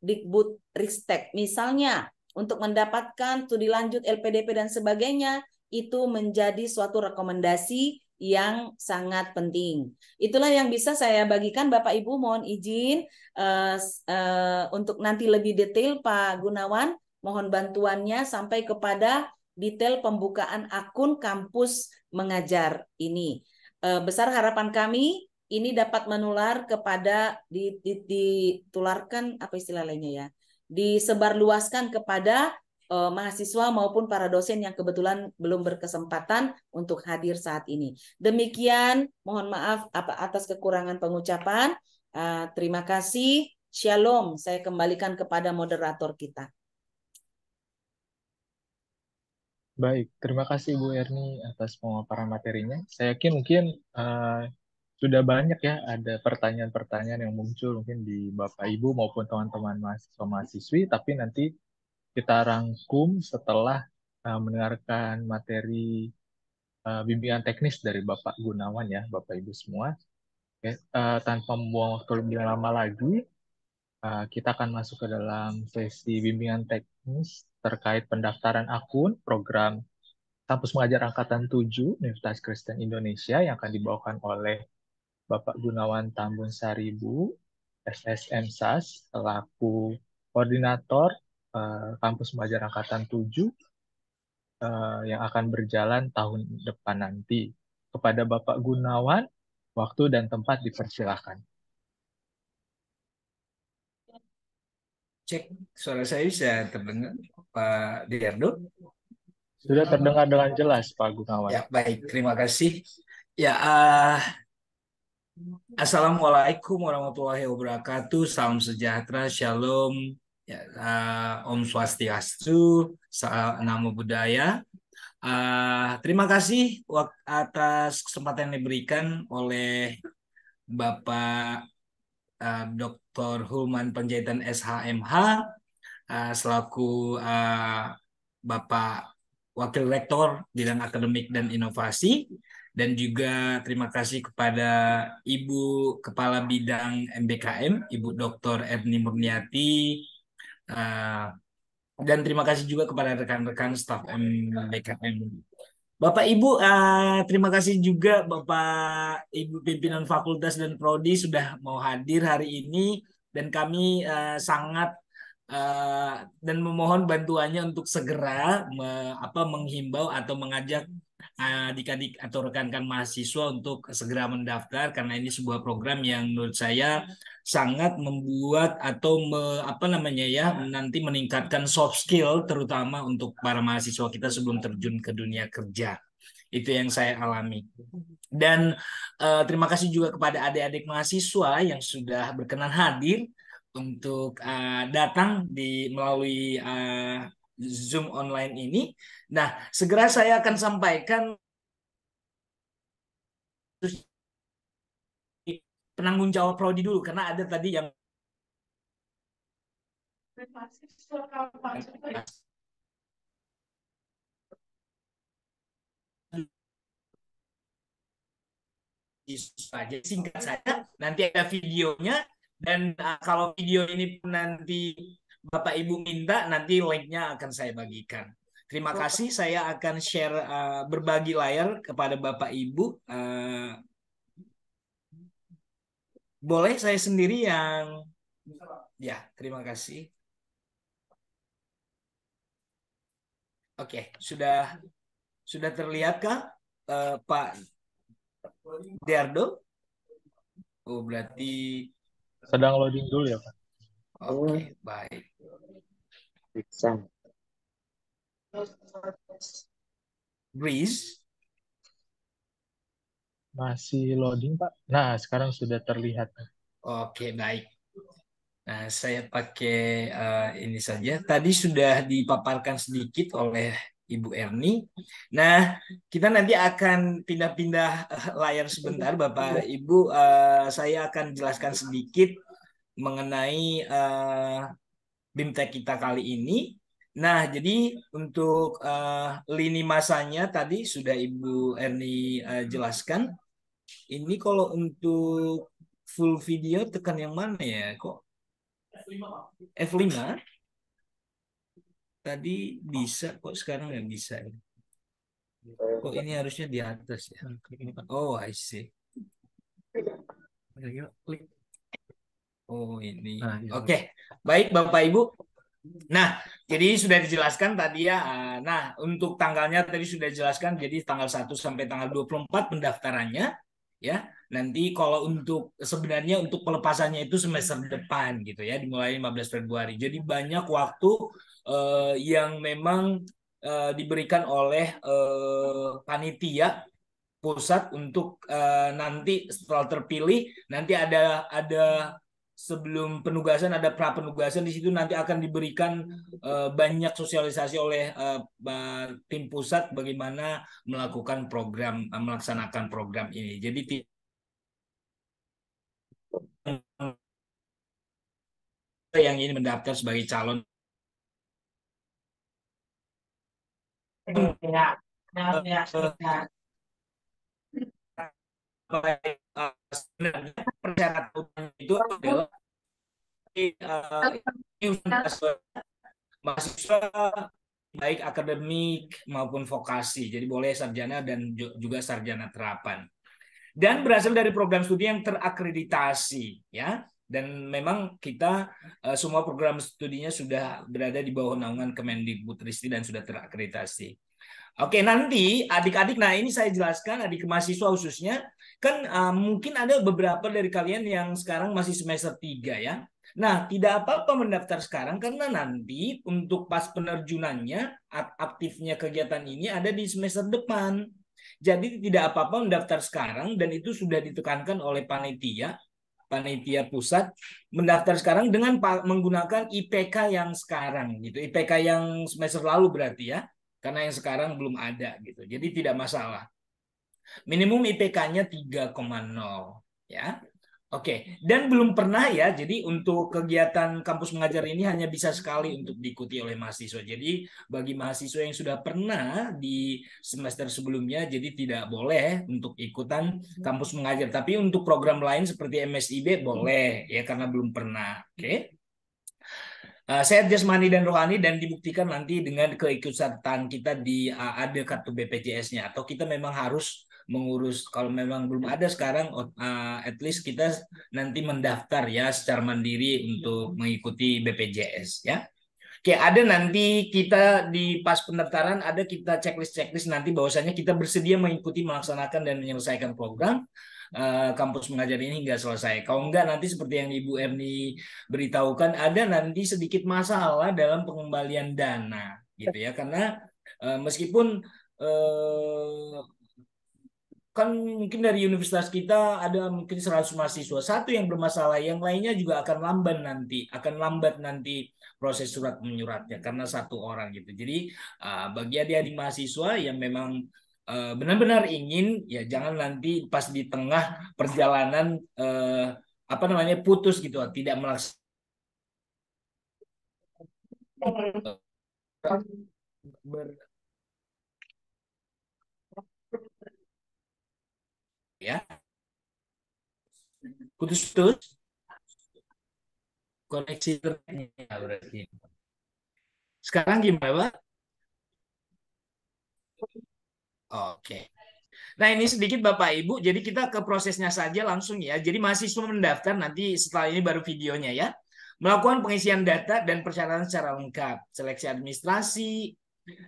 Dikbud Ristek. Misalnya, untuk mendapatkan studi lanjut LPDP dan sebagainya, itu menjadi suatu rekomendasi yang sangat penting. Itulah yang bisa saya bagikan Bapak Ibu mohon izin uh, uh, untuk nanti lebih detail Pak Gunawan mohon bantuannya sampai kepada detail pembukaan akun kampus mengajar ini. Uh, besar harapan kami ini dapat menular kepada ditularkan apa istilah lainnya ya disebarluaskan kepada eh, mahasiswa maupun para dosen yang kebetulan belum berkesempatan untuk hadir saat ini. Demikian, mohon maaf atas kekurangan pengucapan. Eh, terima kasih. Shalom. Saya kembalikan kepada moderator kita. Baik, terima kasih Bu Erni atas pemaparan materinya. Saya yakin mungkin uh, sudah banyak ya ada pertanyaan-pertanyaan yang muncul mungkin di Bapak Ibu maupun teman-teman mahasiswa mahasiswi, tapi nanti kita rangkum setelah uh, mendengarkan materi uh, bimbingan teknis dari Bapak Gunawan ya, Bapak Ibu semua. Okay. uh, eh, tanpa membuang waktu lebih lama lagi, uh, kita akan masuk ke dalam sesi bimbingan teknis terkait pendaftaran akun program Kampus Mengajar Angkatan 7 Universitas Kristen Indonesia yang akan dibawakan oleh Bapak Gunawan Tambun Saribu, SSM SAS, selaku Koordinator Eh, kampus pelajar angkatan 7 eh, yang akan berjalan tahun depan nanti. Kepada Bapak Gunawan, waktu dan tempat dipersilahkan. Cek suara saya bisa terdengar Pak Diardo? Sudah terdengar dengan jelas Pak Gunawan. Ya baik, terima kasih. Ya, uh, Assalamualaikum warahmatullahi wabarakatuh. Salam sejahtera, shalom, ya, uh, Om Swastiastu, Namo Buddhaya. Uh, terima kasih atas kesempatan yang diberikan oleh Bapak uh, eh, Dr. Hulman Penjaitan SHMH uh, selaku uh, Bapak Wakil Rektor Bidang Akademik dan Inovasi dan juga terima kasih kepada Ibu Kepala Bidang MBKM Ibu Dr. Erni Murniati Nah, dan terima kasih juga kepada rekan-rekan staf MBKM. Bapak Ibu, uh, terima kasih juga Bapak Ibu pimpinan fakultas dan prodi sudah mau hadir hari ini dan kami uh, sangat uh, dan memohon bantuannya untuk segera me, apa menghimbau atau mengajak adik-adik eh, atau rekan-rekan mahasiswa untuk segera mendaftar karena ini sebuah program yang menurut saya hmm. sangat membuat atau me, apa namanya ya nanti meningkatkan soft skill terutama untuk para mahasiswa kita sebelum terjun ke dunia kerja itu yang saya alami. Dan uh, terima kasih juga kepada adik-adik mahasiswa yang sudah berkenan hadir untuk uh, datang di melalui uh, Zoom online ini. Nah, segera saya akan sampaikan penanggung jawab prodi dulu karena ada tadi yang saja singkat saja nanti ada videonya dan uh, kalau video ini nanti Bapak Ibu minta nanti linknya akan saya bagikan. Terima kasih. Saya akan share uh, berbagi layar kepada Bapak Ibu. Uh, boleh saya sendiri yang ya. Terima kasih. Oke, okay. sudah sudah terlihatkah uh, eh, Pak Diardo? Oh berarti sedang loading dulu ya Pak. Oke, okay, baik. Breeze. Masih loading, Pak. Nah, sekarang sudah terlihat. Oke, baik. Nah, saya pakai uh, ini saja. Tadi sudah dipaparkan sedikit oleh Ibu Erni. Nah, kita nanti akan pindah-pindah eh, layar sebentar, Bapak iya. Ibu. Uh, saya akan jelaskan sedikit mengenai uh, BIMTEK kita kali ini. Nah, jadi untuk uh, lini masanya tadi sudah Ibu Erni uh, jelaskan. Ini kalau untuk full video tekan yang mana ya? Kok F5? Tadi bisa kok sekarang nggak bisa. Ya? Kok ini harusnya di atas ya? Oh, I see. Klik. Oh ini. Nah, iya. Oke, baik Bapak Ibu. Nah, jadi sudah dijelaskan tadi ya. Nah, untuk tanggalnya tadi sudah dijelaskan jadi tanggal 1 sampai tanggal 24 pendaftarannya ya. Nanti kalau untuk sebenarnya untuk pelepasannya itu semester depan gitu ya, dimulai 15 Februari. Jadi banyak waktu eh, yang memang eh, diberikan oleh eh, panitia pusat untuk eh, nanti setelah terpilih nanti ada ada sebelum penugasan ada pra penugasan di situ nanti akan diberikan uh, banyak sosialisasi oleh uh, tim pusat bagaimana melakukan program uh, melaksanakan program ini. Jadi yang ini mendaftar sebagai calon iya, ya, ya, ya, ya persyaratan itu adalah mahasiswa baik akademik maupun vokasi. Jadi boleh sarjana dan juga sarjana terapan. Dan berasal dari program studi yang terakreditasi, ya. Dan memang kita e, semua program studinya sudah berada di bawah naungan Kemendikbudristek dan sudah terakreditasi. Oke, nanti adik-adik, nah ini saya jelaskan adik mahasiswa khususnya, kan uh, mungkin ada beberapa dari kalian yang sekarang masih semester 3 ya. Nah, tidak apa-apa mendaftar sekarang karena nanti untuk pas penerjunannya aktifnya kegiatan ini ada di semester depan. Jadi tidak apa-apa mendaftar sekarang dan itu sudah ditekankan oleh panitia panitia pusat mendaftar sekarang dengan menggunakan IPK yang sekarang gitu. IPK yang semester lalu berarti ya karena yang sekarang belum ada gitu. Jadi tidak masalah. Minimum IPK-nya 3,0 ya. Oke, dan belum pernah ya. Jadi untuk kegiatan kampus mengajar ini hanya bisa sekali untuk diikuti oleh mahasiswa. Jadi bagi mahasiswa yang sudah pernah di semester sebelumnya, jadi tidak boleh untuk ikutan kampus mengajar. Tapi untuk program lain seperti MSIB boleh ya karena belum pernah. Oke. Sehat jasmani dan rohani dan dibuktikan nanti dengan keikutsertaan kita di uh, ada kartu BPJS-nya atau kita memang harus mengurus kalau memang belum ada sekarang uh, at least kita nanti mendaftar ya secara mandiri untuk iya. mengikuti BPJS ya. Oke, ada nanti kita di pas pendaftaran ada kita checklist-checklist nanti bahwasanya kita bersedia mengikuti melaksanakan dan menyelesaikan program Eh, kampus mengajar ini nggak selesai. Kalau enggak nanti seperti yang Ibu Erni beritahukan ada nanti sedikit masalah dalam pengembalian dana gitu ya karena uh, meskipun uh, kan mungkin dari universitas kita ada mungkin 100 mahasiswa satu yang bermasalah yang lainnya juga akan lamban nanti akan lambat nanti proses surat menyuratnya karena satu orang gitu jadi uh, bagi adik-adik mahasiswa yang memang Eh, benar-benar ingin ya jangan nanti pas di tengah perjalanan uh, apa namanya putus gitu tidak melaksanakan ya putus putus koneksi terkini sekarang gimana pak Oke. Nah ini sedikit Bapak Ibu, jadi kita ke prosesnya saja langsung ya. Jadi mahasiswa mendaftar nanti setelah ini baru videonya ya. Melakukan pengisian data dan persyaratan secara lengkap, seleksi administrasi,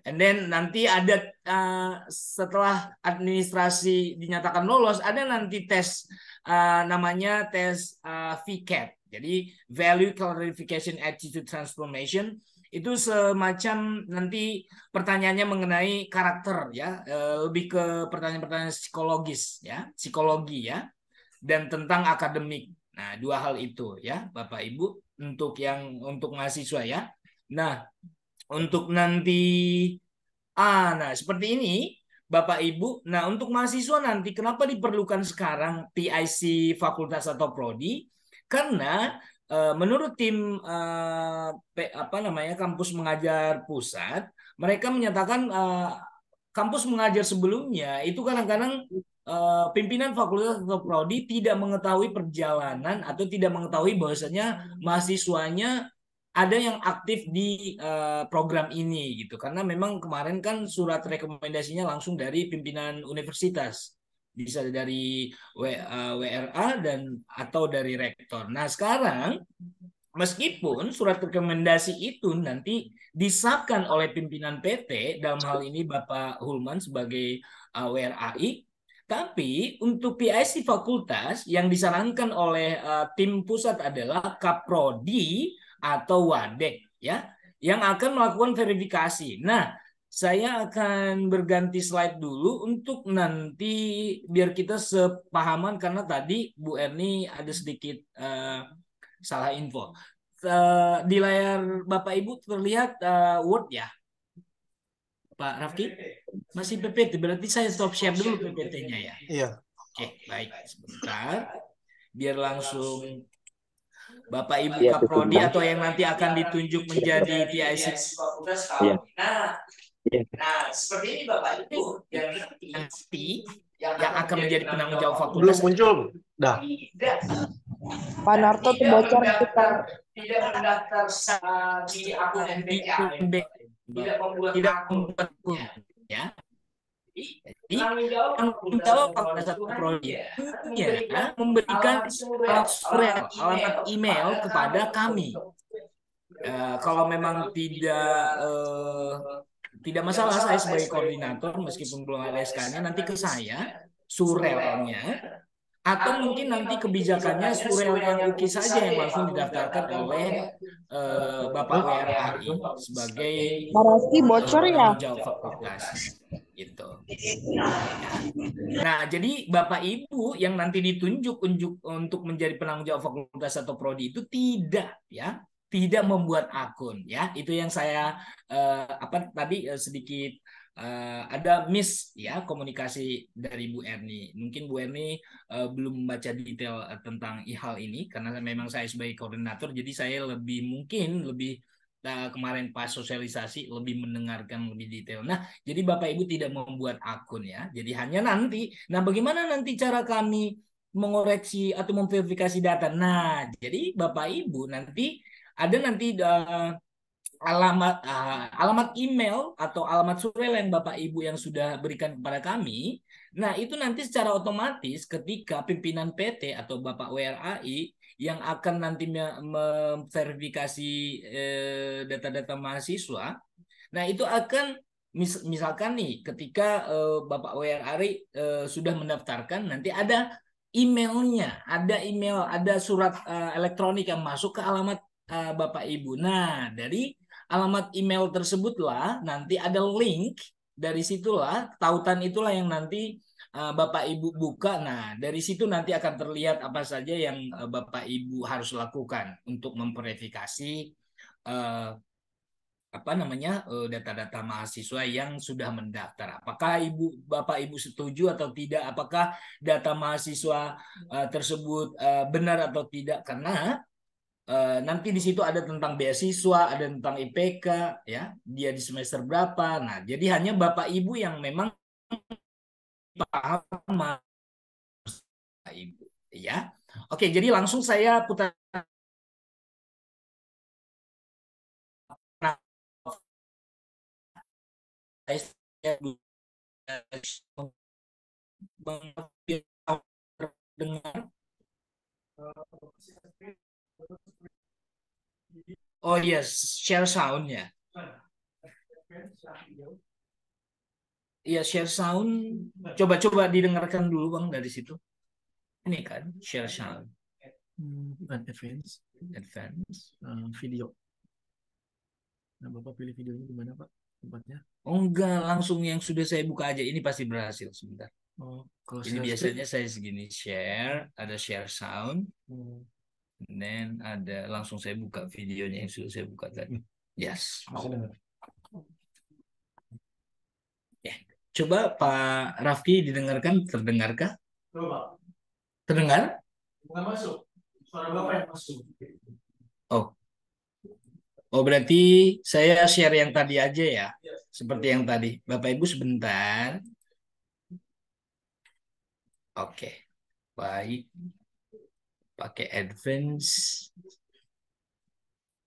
and then nanti ada uh, setelah administrasi dinyatakan lolos, ada nanti tes uh, namanya tes uh, eh, VCAT. Jadi Value Clarification Attitude Transformation itu semacam nanti pertanyaannya mengenai karakter ya, eh, lebih ke pertanyaan-pertanyaan psikologis ya, psikologi ya, dan tentang akademik. Nah, dua hal itu ya, Bapak Ibu untuk yang untuk mahasiswa ya. Nah, untuk nanti ah nah seperti ini Bapak Ibu. Nah, untuk mahasiswa nanti kenapa diperlukan sekarang TIC fakultas atau prodi? Karena Eh, menurut tim eh, apa namanya kampus mengajar pusat, mereka menyatakan eh, kampus mengajar sebelumnya itu kadang-kadang eh, pimpinan fakultas atau prodi tidak mengetahui perjalanan atau tidak mengetahui bahwasanya mahasiswanya ada yang aktif di uh, program ini gitu karena memang kemarin kan surat rekomendasinya langsung dari pimpinan universitas bisa dari WRA eh, dan atau dari rektor. Nah, sekarang meskipun surat rekomendasi itu nanti disahkan oleh pimpinan PT dalam hal ini Bapak Hulman sebagai uh, eh, WRAI tapi untuk PIC fakultas yang disarankan oleh uh, tim pusat adalah Kaprodi atau Wadek ya yang akan melakukan verifikasi. Nah, saya akan berganti slide dulu untuk nanti biar kita sepahaman karena tadi Bu Erni ada sedikit uh, salah info. Uh, di layar Bapak Ibu terlihat uh, Word ya. Pak Rafki? Masih PPT, berarti saya stop share dulu PPT-nya ya. Iya. Oke, baik. Sebentar. Biar langsung Bapak Ibu ya, Kaprodi atau yang nanti akan ditunjuk menjadi TIC. Ya. Iya. Nah, seperti ini Bapak Ibu yang nanti, yang, yang akan menjadi penanggung jawab fakultas belum muncul. Dah. Tidak. Pak Narto tuh bocor tidak mendaftar di akun MBA. Tidak membuat tidak membuat ya. Jadi tanggung jawab pada satu proyek ya, memberikan surat alamat email kepada kami. Uh, kalau memang tidak uh, tidak masalah saya sebagai koordinator meskipun belum ada SK-nya nanti ke saya surelnya atau mungkin nanti kebijakannya surel yang UKI saja yang langsung didaftarkan oleh eh, eh, Bapak WRI sebagai Barasti eh, bocor ya. jawab fakultas gitu. Nah, jadi Bapak Ibu yang nanti ditunjuk untuk menjadi penanggung jawab fakultas atau prodi itu tidak ya tidak membuat akun ya itu yang saya eh, apa tadi eh, sedikit eh, ada miss ya komunikasi dari Bu Erni mungkin Bu Erni eh, belum membaca detail eh, tentang hal ini karena memang saya sebagai koordinator jadi saya lebih mungkin lebih nah, kemarin pas sosialisasi lebih mendengarkan lebih detail nah jadi Bapak Ibu tidak membuat akun ya jadi hanya nanti nah bagaimana nanti cara kami mengoreksi atau memverifikasi data nah jadi Bapak Ibu nanti ada nanti uh, alamat uh, alamat email atau alamat surat yang Bapak Ibu yang sudah berikan kepada kami. Nah, itu nanti secara otomatis ketika pimpinan PT atau Bapak WRAI yang akan nanti memverifikasi data eh, data-data mahasiswa. Nah, itu akan mis misalkan nih ketika uh, Bapak WRAI uh, sudah mendaftarkan nanti ada emailnya, ada email, ada surat elektronik yang masuk ke alamat uh, Bapak Ibu. Nah, dari alamat email tersebutlah nanti ada link dari situlah tautan itulah yang nanti uh, Bapak Ibu buka. Nah, dari situ nanti akan terlihat apa saja yang uh, Bapak Ibu harus lakukan untuk memverifikasi uh, apa namanya data-data mahasiswa yang sudah mendaftar. Apakah ibu bapak ibu setuju atau tidak? Apakah data mahasiswa tersebut benar atau tidak? Karena Eh, nanti di situ ada tentang beasiswa, ada tentang IPK, ya, dia di semester berapa. Nah, jadi hanya bapak ibu yang memang paham ibu, ya. Oke, jadi langsung saya putar dengar Oh yes, iya, share sound ya. Iya share sound. Coba-coba didengarkan dulu bang dari situ. Ini kan share sound. Bukan hmm, advance. Advance. Uh, video. Nah bapak pilih videonya di mana pak? Tempatnya? Oh enggak, langsung yang sudah saya buka aja. Ini pasti berhasil sebentar. Oh, kalau biasanya saya segini share, ada share sound. Hmm. Then ada langsung saya buka videonya yang sudah saya buka tadi. Yes. Ya. Coba Pak Rafki didengarkan, terdengarkah? Coba. Terdengar? Bukan masuk. Suara Bapak yang masuk. Oh. Oh berarti saya share yang tadi aja ya. Seperti yang tadi. Bapak Ibu sebentar. Oke. Okay. Baik pakai advance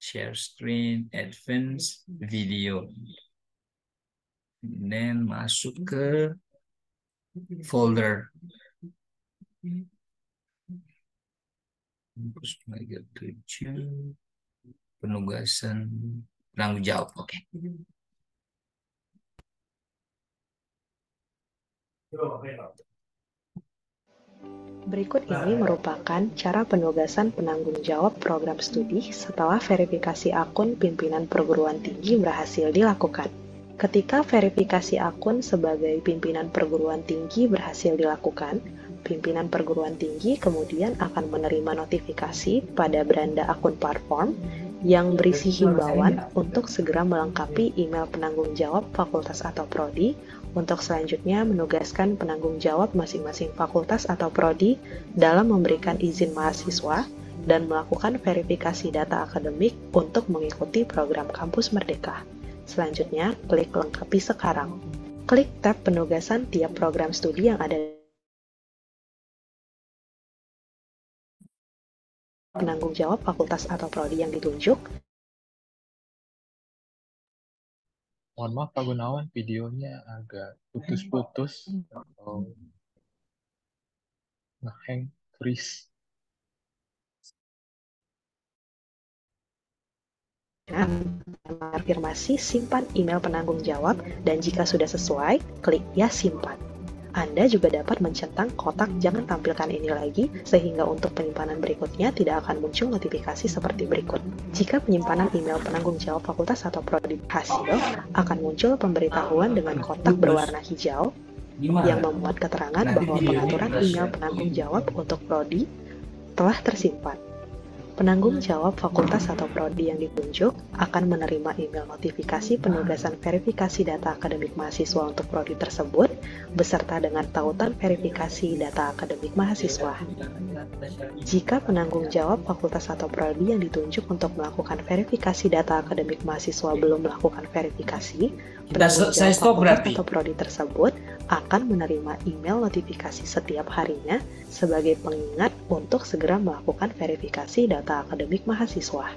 share screen advance video dan masuk ke folder terus lagi tujuh penugasan tanggung jawab oke okay. Yo, Berikut ini merupakan cara penugasan penanggung jawab program studi setelah verifikasi akun pimpinan perguruan tinggi berhasil dilakukan. Ketika verifikasi akun sebagai pimpinan perguruan tinggi berhasil dilakukan, pimpinan perguruan tinggi kemudian akan menerima notifikasi pada beranda akun platform yang berisi himbauan untuk segera melengkapi email penanggung jawab fakultas atau prodi untuk selanjutnya menugaskan penanggung jawab masing-masing fakultas atau prodi dalam memberikan izin mahasiswa dan melakukan verifikasi data akademik untuk mengikuti program kampus merdeka. Selanjutnya, klik lengkapi sekarang. Klik tab penugasan tiap program studi yang ada penanggung jawab fakultas atau prodi yang ditunjuk, mohon maaf Pak Gunawan videonya agak putus-putus atau ngeheng freeze. Afirmasi simpan email penanggung jawab dan jika sudah sesuai klik ya simpan. Anda juga dapat mencentang kotak jangan tampilkan ini lagi sehingga untuk penyimpanan berikutnya tidak akan muncul notifikasi seperti berikut. Jika penyimpanan email penanggung jawab fakultas atau prodi hasil, akan muncul pemberitahuan dengan kotak berwarna hijau yang membuat keterangan bahwa pengaturan email penanggung jawab untuk prodi telah tersimpan. Penanggung jawab fakultas atau prodi yang ditunjuk akan menerima email notifikasi penugasan verifikasi data akademik mahasiswa untuk prodi tersebut beserta dengan tautan verifikasi data akademik mahasiswa. Jika penanggung jawab fakultas atau prodi yang ditunjuk untuk melakukan verifikasi data akademik mahasiswa belum melakukan verifikasi, penanggung jawab fakultas atau prodi tersebut akan menerima email notifikasi setiap harinya sebagai pengingat untuk segera melakukan verifikasi data akademik mahasiswa.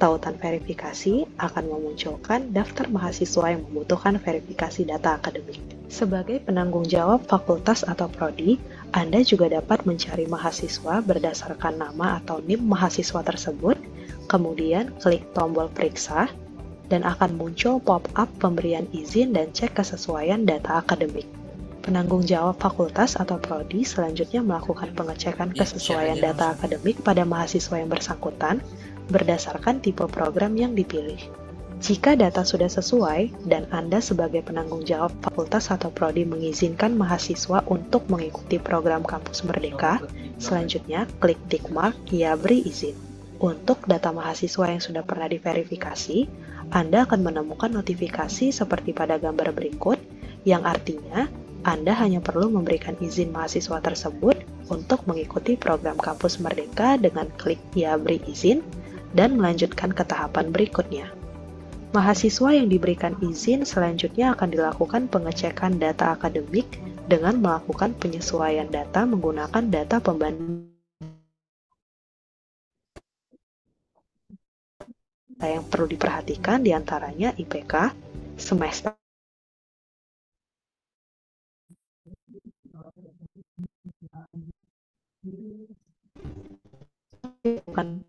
Tautan verifikasi akan memunculkan daftar mahasiswa yang membutuhkan verifikasi data akademik. Sebagai penanggung jawab fakultas atau prodi, Anda juga dapat mencari mahasiswa berdasarkan nama atau NIM mahasiswa tersebut, kemudian klik tombol periksa, dan akan muncul pop-up pemberian izin dan cek kesesuaian data akademik penanggung jawab fakultas atau prodi selanjutnya melakukan pengecekan iya, kesesuaian data akademik pada mahasiswa yang bersangkutan berdasarkan tipe program yang dipilih. Jika data sudah sesuai dan Anda sebagai penanggung jawab fakultas atau prodi mengizinkan mahasiswa untuk mengikuti program kampus merdeka, iya, selanjutnya klik tick mark ya beri izin. Untuk data mahasiswa yang sudah pernah diverifikasi, Anda akan menemukan notifikasi seperti pada gambar berikut, yang artinya anda hanya perlu memberikan izin mahasiswa tersebut untuk mengikuti program kampus Merdeka dengan klik "Ya Beri Izin" dan melanjutkan ke tahapan berikutnya. Mahasiswa yang diberikan izin selanjutnya akan dilakukan pengecekan data akademik dengan melakukan penyesuaian data menggunakan data pembanding yang perlu diperhatikan diantaranya IPK, semester, bukan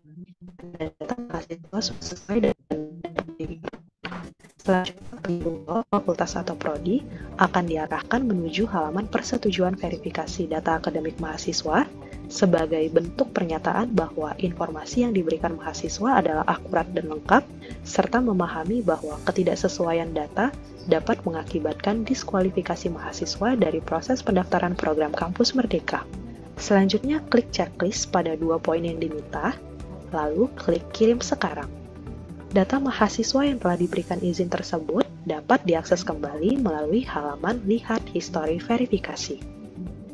data mahasiswa sesuai dengan Selanjutnya, fakultas atau prodi akan diarahkan menuju halaman persetujuan verifikasi data akademik mahasiswa sebagai bentuk pernyataan bahwa informasi yang diberikan mahasiswa adalah akurat dan lengkap, serta memahami bahwa ketidaksesuaian data dapat mengakibatkan diskualifikasi mahasiswa dari proses pendaftaran program kampus merdeka. Selanjutnya, klik checklist pada dua poin yang diminta, lalu klik kirim sekarang. Data mahasiswa yang telah diberikan izin tersebut dapat diakses kembali melalui halaman lihat histori verifikasi.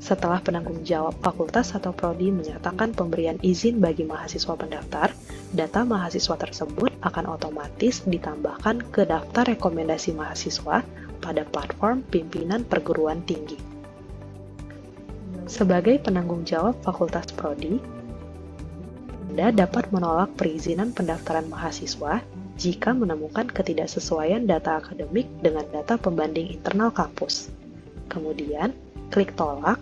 Setelah penanggung jawab fakultas atau prodi menyatakan pemberian izin bagi mahasiswa pendaftar, data mahasiswa tersebut akan otomatis ditambahkan ke daftar rekomendasi mahasiswa pada platform pimpinan perguruan tinggi. Sebagai penanggung jawab Fakultas Prodi, Anda dapat menolak perizinan pendaftaran mahasiswa jika menemukan ketidaksesuaian data akademik dengan data pembanding internal kampus. Kemudian, klik tolak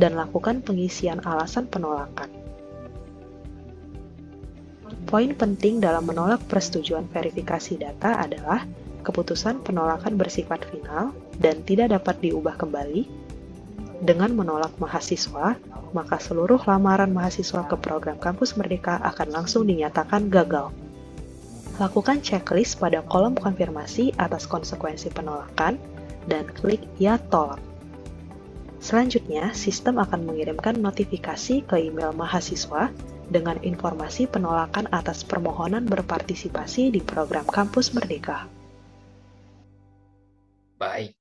dan lakukan pengisian alasan penolakan. Poin penting dalam menolak persetujuan verifikasi data adalah keputusan penolakan bersifat final dan tidak dapat diubah kembali dengan menolak mahasiswa, maka seluruh lamaran mahasiswa ke program kampus merdeka akan langsung dinyatakan gagal. Lakukan checklist pada kolom konfirmasi atas konsekuensi penolakan dan klik ya tolak. Selanjutnya, sistem akan mengirimkan notifikasi ke email mahasiswa dengan informasi penolakan atas permohonan berpartisipasi di program kampus merdeka. Baik.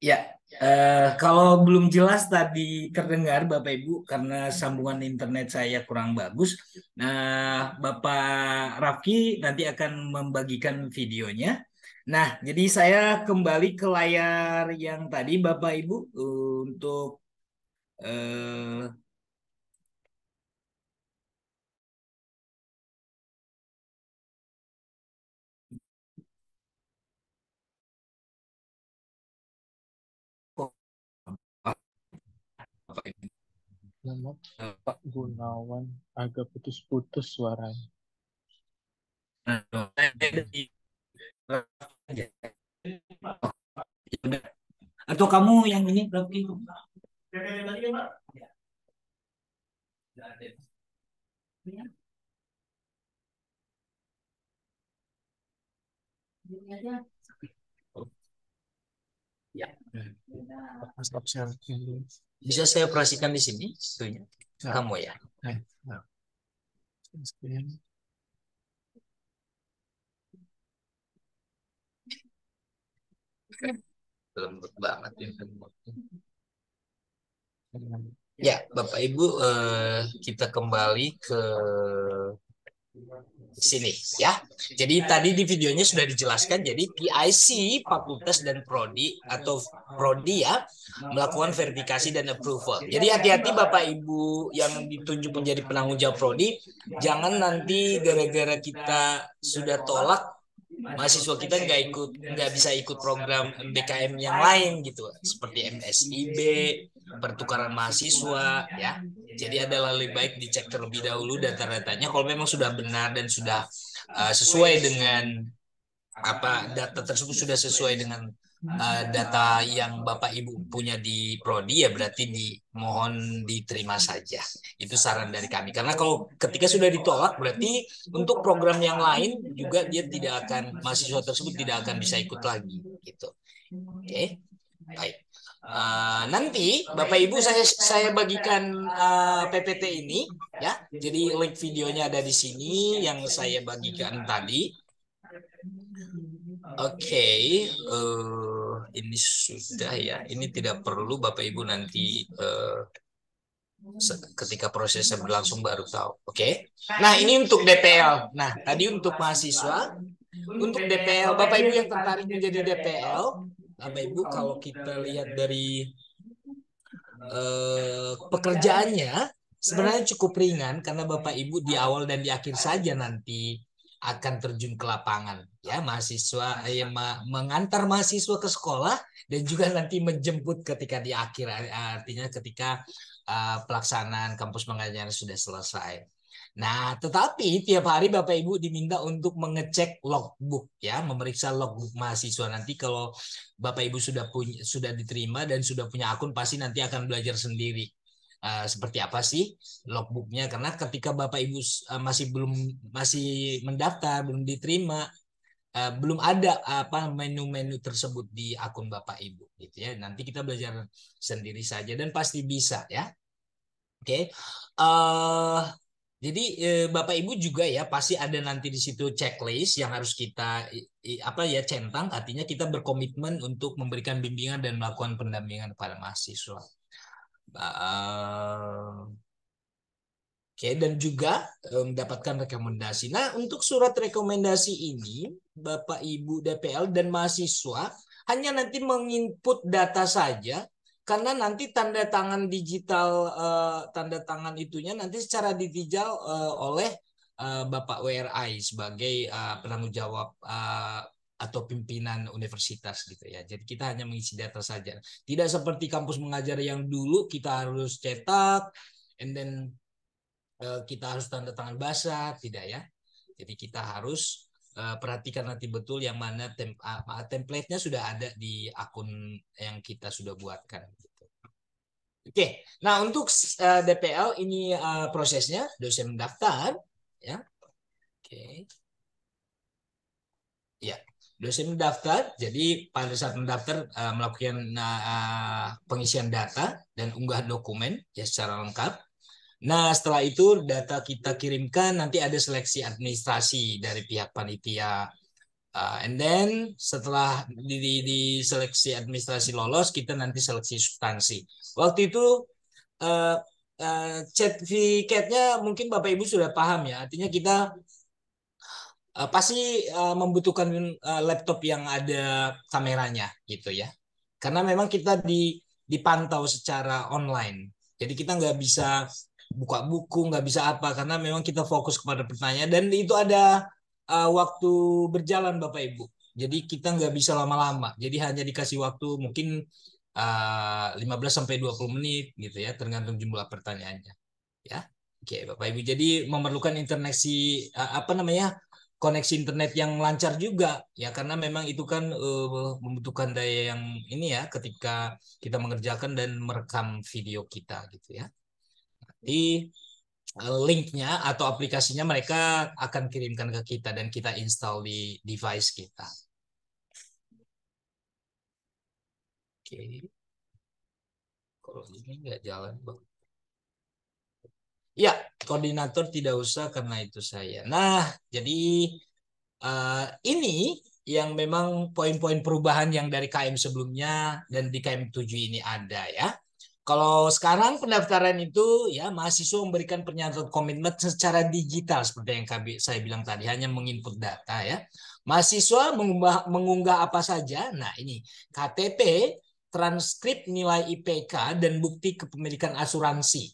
Ya, Uh, kalau belum jelas tadi terdengar Bapak Ibu karena sambungan internet saya kurang bagus. Nah, Bapak Rafki nanti akan membagikan videonya. Nah, jadi saya kembali ke layar yang tadi Bapak Ibu untuk uh, Nama Pak Gunawan agak putus-putus suaranya. Atau kamu yang ini berarti Ya. Ya. Ya. Bisa saya operasikan di sini, tentunya. Ya. Kamu ya. ya. Lembut banget ya, ya. Ya, Bapak Ibu, eh, kita kembali ke di sini ya. Jadi tadi di videonya sudah dijelaskan jadi PIC fakultas dan prodi atau prodi ya melakukan verifikasi dan approval. Jadi hati-hati Bapak Ibu yang ditunjuk menjadi penanggung jawab prodi jangan nanti gara-gara kita sudah tolak mahasiswa kita nggak ikut nggak bisa ikut program BKM yang lain gitu. gitu seperti MSIB pertukaran mahasiswa ya, ya. jadi adalah lebih baik dicek terlebih dahulu data-datanya kalau memang sudah benar dan sudah uh, sesuai dengan apa data tersebut sudah sesuai dengan uh, data yang Bapak Ibu punya di prodi ya berarti di mohon diterima saja. Itu saran dari kami. Karena kalau ketika sudah ditolak berarti untuk program yang lain juga dia tidak akan mahasiswa tersebut tidak akan bisa ikut lagi gitu. Oke. Okay. Baik. Uh, nanti Bapak Ibu saya saya bagikan uh, PPT ini ya. Jadi link videonya ada di sini yang saya bagikan tadi okay, uh, eh, ini sudah ya. Ini tidak perlu Bapak Ibu nanti uh, ketika prosesnya berlangsung baru tahu. Oke. Okay? Nah, ini untuk DPL. Nah, tadi untuk mahasiswa, untuk DPL, Bapak Ibu yang tertarik menjadi DPL, Bapak Ibu kalau kita lihat dari uh, pekerjaannya sebenarnya cukup ringan karena Bapak Ibu di awal dan di akhir saja nanti akan terjun ke lapangan ya mahasiswa yang eh, mengantar mahasiswa ke sekolah dan juga nanti menjemput ketika di akhir artinya ketika uh, pelaksanaan kampus pengajaran sudah selesai. Nah, tetapi tiap hari Bapak Ibu diminta untuk mengecek logbook ya, memeriksa logbook mahasiswa nanti kalau Bapak Ibu sudah punya sudah diterima dan sudah punya akun pasti nanti akan belajar sendiri Eh, seperti apa sih logbooknya karena ketika bapak ibu eh, masih belum masih mendaftar belum diterima eh, belum ada apa menu-menu tersebut di akun bapak ibu gitu ya nanti kita belajar sendiri saja dan pasti bisa ya oke okay. uh, jadi Bapak Ibu juga ya pasti ada nanti di situ checklist yang harus kita apa ya centang artinya kita berkomitmen untuk memberikan bimbingan dan melakukan pendampingan kepada mahasiswa. Oke, dan juga mendapatkan rekomendasi. Nah, untuk surat rekomendasi ini, Bapak Ibu DPL dan mahasiswa hanya nanti menginput data saja, karena nanti tanda tangan digital, eh, tanda tangan itunya nanti secara digital eh, oleh uh, Bapak WRI sebagai uh, penanggung jawab atau pimpinan universitas gitu ya. Jadi kita hanya mengisi data saja. Tidak seperti kampus mengajar yang dulu kita harus cetak and then uh, kita harus tanda tangan basah, tidak ya. Jadi kita harus uh, perhatikan nanti betul yang mana tem uh, template-nya sudah ada di akun yang kita sudah buatkan gitu. Oke. Okay. Nah, untuk uh, eh, DPL ini uh, prosesnya dosen mendaftar ya. Oke. Okay. Ya dosen mendaftar, jadi pada saat mendaftar uh, melakukan uh, pengisian data dan unggahan dokumen ya secara lengkap. Nah setelah itu data kita kirimkan, nanti ada seleksi administrasi dari pihak panitia. Uh, and then setelah di, di, di seleksi administrasi lolos, kita nanti seleksi substansi. Waktu itu uh, uh, certificate-nya mungkin Bapak Ibu sudah paham ya, artinya kita uh, pasti uh, membutuhkan uh, laptop yang ada kameranya gitu ya karena memang kita di dipantau secara online jadi kita nggak bisa buka buku nggak bisa apa karena memang kita fokus kepada pertanyaan dan itu ada uh, waktu berjalan bapak ibu jadi kita nggak bisa lama-lama jadi hanya dikasih waktu mungkin uh, 15 sampai 20 menit gitu ya tergantung jumlah pertanyaannya ya oke bapak ibu jadi memerlukan interneksi uh, apa namanya koneksi internet yang lancar juga ya karena memang itu kan uh, membutuhkan daya yang ini ya ketika kita mengerjakan dan merekam video kita gitu ya nanti eh, linknya atau aplikasinya mereka akan kirimkan ke kita dan kita install di device kita oke okay. kalau ini nggak jalan bang Ya, koordinator tidak usah karena itu saya. Nah, jadi uh, ini yang memang poin-poin perubahan yang dari KM sebelumnya dan di KM 7 ini ada ya. Kalau sekarang pendaftaran itu ya mahasiswa memberikan pernyataan komitmen secara digital seperti yang saya bilang tadi hanya menginput data ya. Mahasiswa mengubah, mengunggah apa saja. Nah, ini KTP, transkrip nilai IPK dan bukti kepemilikan asuransi.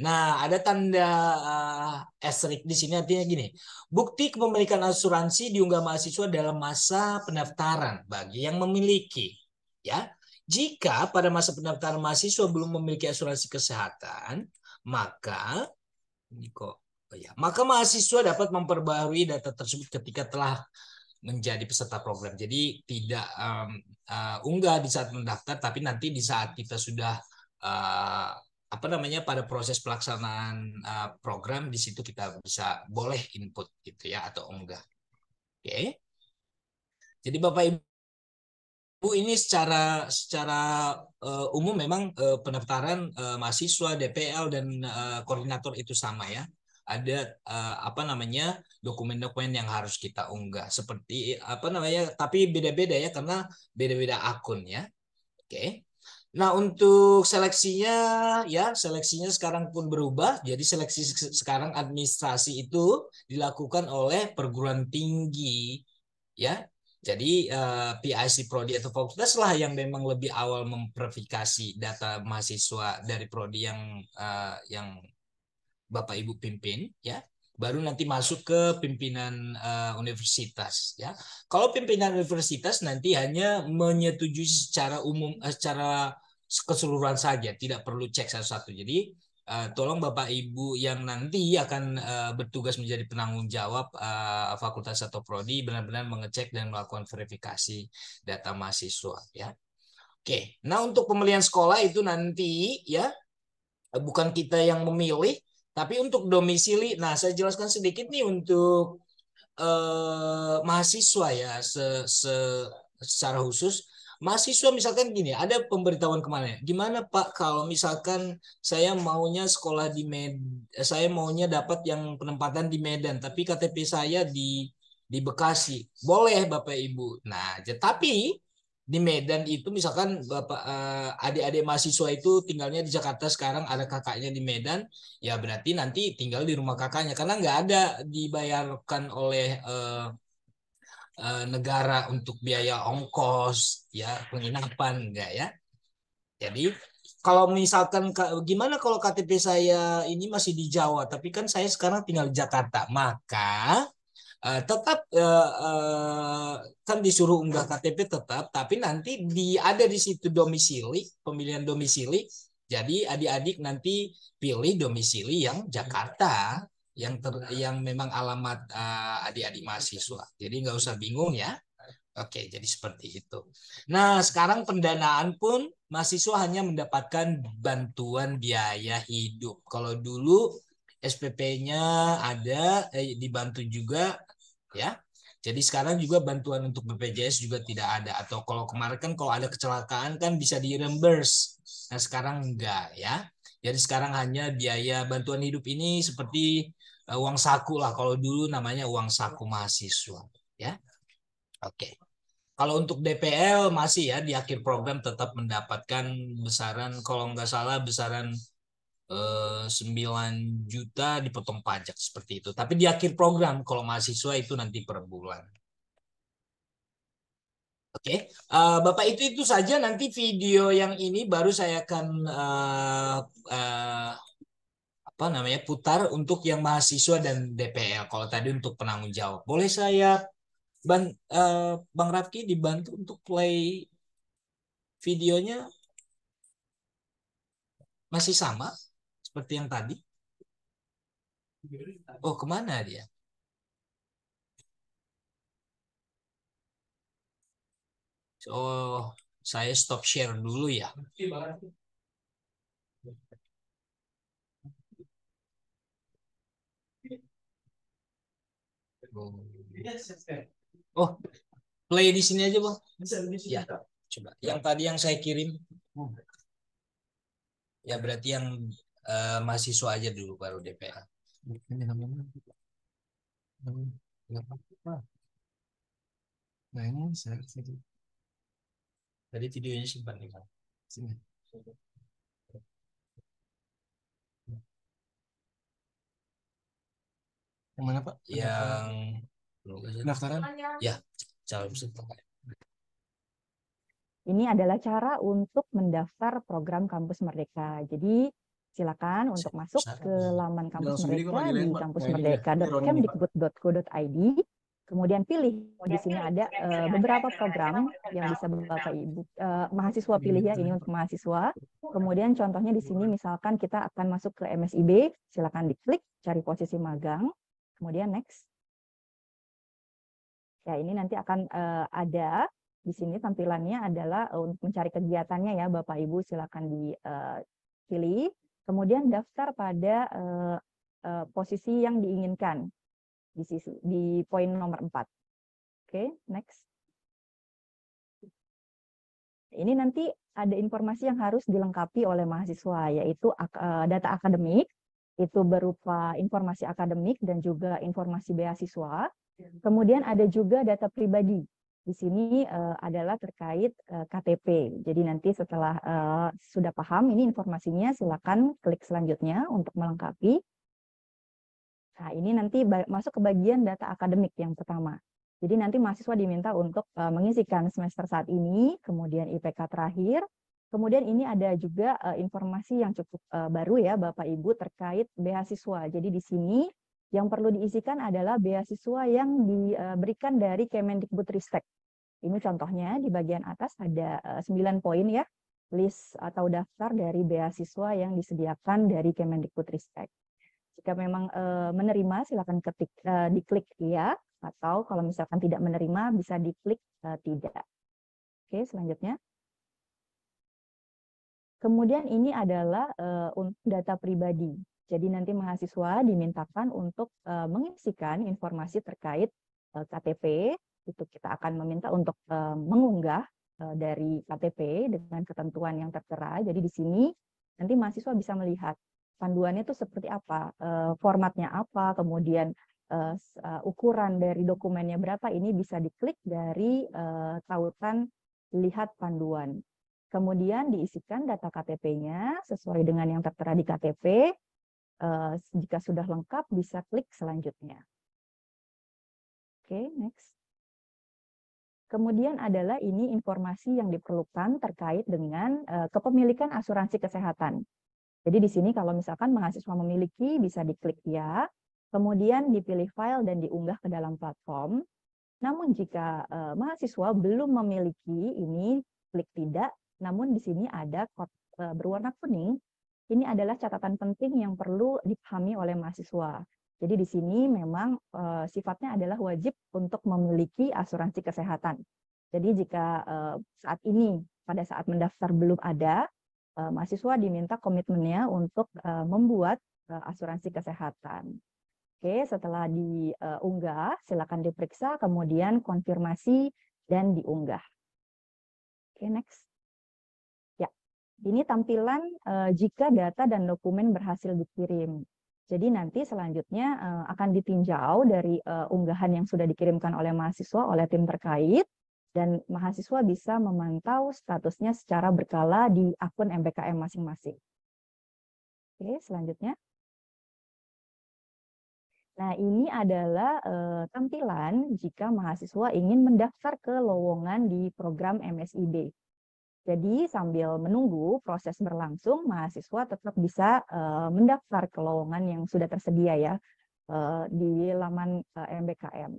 Nah, ada tanda uh, asterisk di sini artinya gini. Bukti kepemilikan asuransi diunggah mahasiswa dalam masa pendaftaran bagi yang memiliki, ya. Jika pada masa pendaftaran mahasiswa belum memiliki asuransi kesehatan, maka kok oh ya, maka mahasiswa dapat memperbarui data tersebut ketika telah menjadi peserta program. Jadi tidak um, uh, unggah di saat mendaftar, tapi nanti di saat kita sudah uh, apa namanya pada proses pelaksanaan uh, program di situ kita bisa boleh input gitu ya atau enggak. Oke. Okay. Jadi Bapak Ibu ini secara secara uh, umum memang uh, pendaftaran uh, mahasiswa DPL dan uh, koordinator itu sama ya. Ada uh, apa namanya dokumen-dokumen yang harus kita unggah seperti apa namanya tapi beda-beda ya karena beda-beda akun ya. Oke. Okay. Nah, untuk seleksinya ya, seleksinya sekarang pun berubah. Jadi seleksi sekarang administrasi itu dilakukan oleh perguruan tinggi ya. Jadi eh, PIC prodi atau fakultas lah yang memang lebih awal memverifikasi data mahasiswa dari prodi yang eh, yang Bapak Ibu pimpin ya baru nanti masuk ke pimpinan uh, universitas ya. Kalau pimpinan universitas nanti hanya menyetujui secara umum eh, secara keseluruhan saja, tidak perlu cek satu-satu. Jadi uh, tolong Bapak Ibu yang nanti akan uh, bertugas menjadi penanggung jawab uh, fakultas atau prodi benar-benar mengecek dan melakukan verifikasi data mahasiswa ya. Oke, nah untuk pemilihan sekolah itu nanti ya bukan kita yang memilih tapi untuk domisili, nah saya jelaskan sedikit nih untuk eh, mahasiswa ya se, se, secara khusus. Mahasiswa misalkan gini, ada pemberitahuan kemana? Gimana Pak kalau misalkan saya maunya sekolah di Medan, eh, saya maunya dapat yang penempatan di Medan, tapi KTP saya di di Bekasi. Boleh Bapak Ibu. Nah, tetapi di Medan itu misalkan bapak eh, adik-adik mahasiswa itu tinggalnya di Jakarta sekarang ada kakaknya di Medan ya berarti nanti tinggal di rumah kakaknya karena nggak ada dibayarkan oleh eh, eh, negara untuk biaya ongkos ya penginapan enggak ya jadi kalau misalkan gimana kalau KTP saya ini masih di Jawa tapi kan saya sekarang tinggal di Jakarta maka uh, tetap uh, uh, kan disuruh unggah KTP tetap, tapi nanti di ada di situ domisili pemilihan domisili. Jadi adik-adik nanti pilih domisili yang Jakarta yang ter, yang memang alamat uh, adik-adik mahasiswa. Jadi nggak usah bingung ya. Oke, jadi seperti itu. Nah, sekarang pendanaan pun mahasiswa hanya mendapatkan bantuan biaya hidup. Kalau dulu SPP-nya ada eh, dibantu juga ya. Jadi sekarang juga bantuan untuk BPJS juga tidak ada atau kalau kemarin kan kalau ada kecelakaan kan bisa di reimburse. Nah, sekarang enggak ya. Jadi sekarang hanya biaya bantuan hidup ini seperti eh, uang saku lah kalau dulu namanya uang saku mahasiswa ya. Oke. Okay. Kalau untuk DPL masih ya di akhir program tetap mendapatkan besaran kalau nggak salah besaran 9 eh, juta dipotong pajak seperti itu. Tapi di akhir program kalau mahasiswa itu nanti per bulan. Oke, okay. uh, eh, Bapak itu itu saja nanti video yang ini baru saya akan uh, uh, apa namanya putar untuk yang mahasiswa dan DPL. Kalau tadi untuk penanggung jawab, boleh saya bang uh, Bang Rafki dibantu untuk play videonya masih sama? seperti yang tadi? Oh, kemana dia? Oh, saya stop share dulu ya. Oh, play di sini aja, Bang. Ya, coba. Yang tadi yang saya kirim. Ya, berarti yang uh, mahasiswa aja dulu baru DPA. Nah ini saya tadi. Tadi videonya simpan nih mana? Sini. Yang mana Pak? Yang pendaftaran. Ya, calon peserta. Ini adalah cara untuk mendaftar program Kampus Merdeka. Jadi Silakan untuk masuk ke laman kampus ya, Merdeka di kampus Kemudian pilih di sini eh, ada beberapa program yang bisa Bapak Ibu eh, mahasiswa pilih ya ini untuk mahasiswa. Kemudian contohnya di sini misalkan kita akan masuk ke MSIB, silakan diklik cari posisi magang. Kemudian next. Ya, ini nanti akan eh, ada di sini tampilannya adalah untuk mencari kegiatannya ya Bapak Ibu silakan dipilih. Uh, Kemudian daftar pada uh, uh, posisi yang diinginkan di, sisi, di poin nomor 4. Oke, okay, next. Ini nanti ada informasi yang harus dilengkapi oleh mahasiswa, yaitu uh, data akademik, itu berupa informasi akademik dan juga informasi beasiswa. Kemudian ada juga data pribadi, di sini uh, adalah terkait uh, eh, KTP. Jadi nanti setelah uh, sudah paham ini informasinya, silakan klik selanjutnya untuk melengkapi. Nah, ini nanti masuk ke bagian data akademik yang pertama. Jadi nanti mahasiswa diminta untuk uh, mengisikan semester saat ini, kemudian IPK terakhir, kemudian ini ada juga uh, informasi yang cukup uh, baru ya Bapak Ibu terkait beasiswa. Jadi di sini yang perlu diisikan adalah beasiswa yang diberikan dari Kemendikbudristek. Ini contohnya di bagian atas ada 9 eh, poin ya, list atau daftar dari beasiswa yang disediakan dari Kemendikbudristek. Jika memang eh, menerima silakan ketik e, diklik ya atau kalau misalkan tidak menerima bisa diklik e, tidak. Oke, selanjutnya. Kemudian ini adalah uh, data pribadi. Jadi nanti mahasiswa dimintakan untuk uh, mengisikan informasi terkait uh, eh, KTP, itu kita akan meminta untuk uh, mengunggah uh, dari KTP dengan ketentuan yang tertera. Jadi di sini nanti mahasiswa bisa melihat panduannya itu seperti apa, uh, formatnya apa, kemudian uh, ukuran dari dokumennya berapa, ini bisa diklik dari uh, tautan lihat panduan. Kemudian diisikan data KTP-nya sesuai dengan yang tertera di KTP, Eh, jika sudah lengkap bisa klik selanjutnya. Oke, okay, next. Kemudian adalah ini informasi yang diperlukan terkait dengan eh, kepemilikan asuransi kesehatan. Jadi di sini kalau misalkan mahasiswa memiliki bisa diklik ya, kemudian dipilih file dan diunggah ke dalam platform. Namun jika uh, mahasiswa belum memiliki ini klik tidak, namun di sini ada uh, berwarna kuning ini adalah catatan penting yang perlu dipahami oleh mahasiswa. Jadi di sini memang e, sifatnya adalah wajib untuk memiliki asuransi kesehatan. Jadi jika e, saat ini pada saat mendaftar belum ada, e, mahasiswa diminta komitmennya untuk e, membuat e, asuransi kesehatan. Oke, setelah diunggah, silakan diperiksa, kemudian konfirmasi dan diunggah. Oke, next. Ini tampilan uh, jika data dan dokumen berhasil dikirim. Jadi nanti selanjutnya uh, akan ditinjau dari uh, unggahan yang sudah dikirimkan oleh mahasiswa oleh tim terkait dan mahasiswa bisa memantau statusnya secara berkala di akun MBKM masing-masing. Oke, selanjutnya. Nah, ini adalah uh, tampilan jika mahasiswa ingin mendaftar ke lowongan di program MSIB. Jadi sambil menunggu proses berlangsung, mahasiswa tetap bisa uh, mendaftar ke lowongan yang sudah tersedia ya uh, di laman uh, eh, MBKM.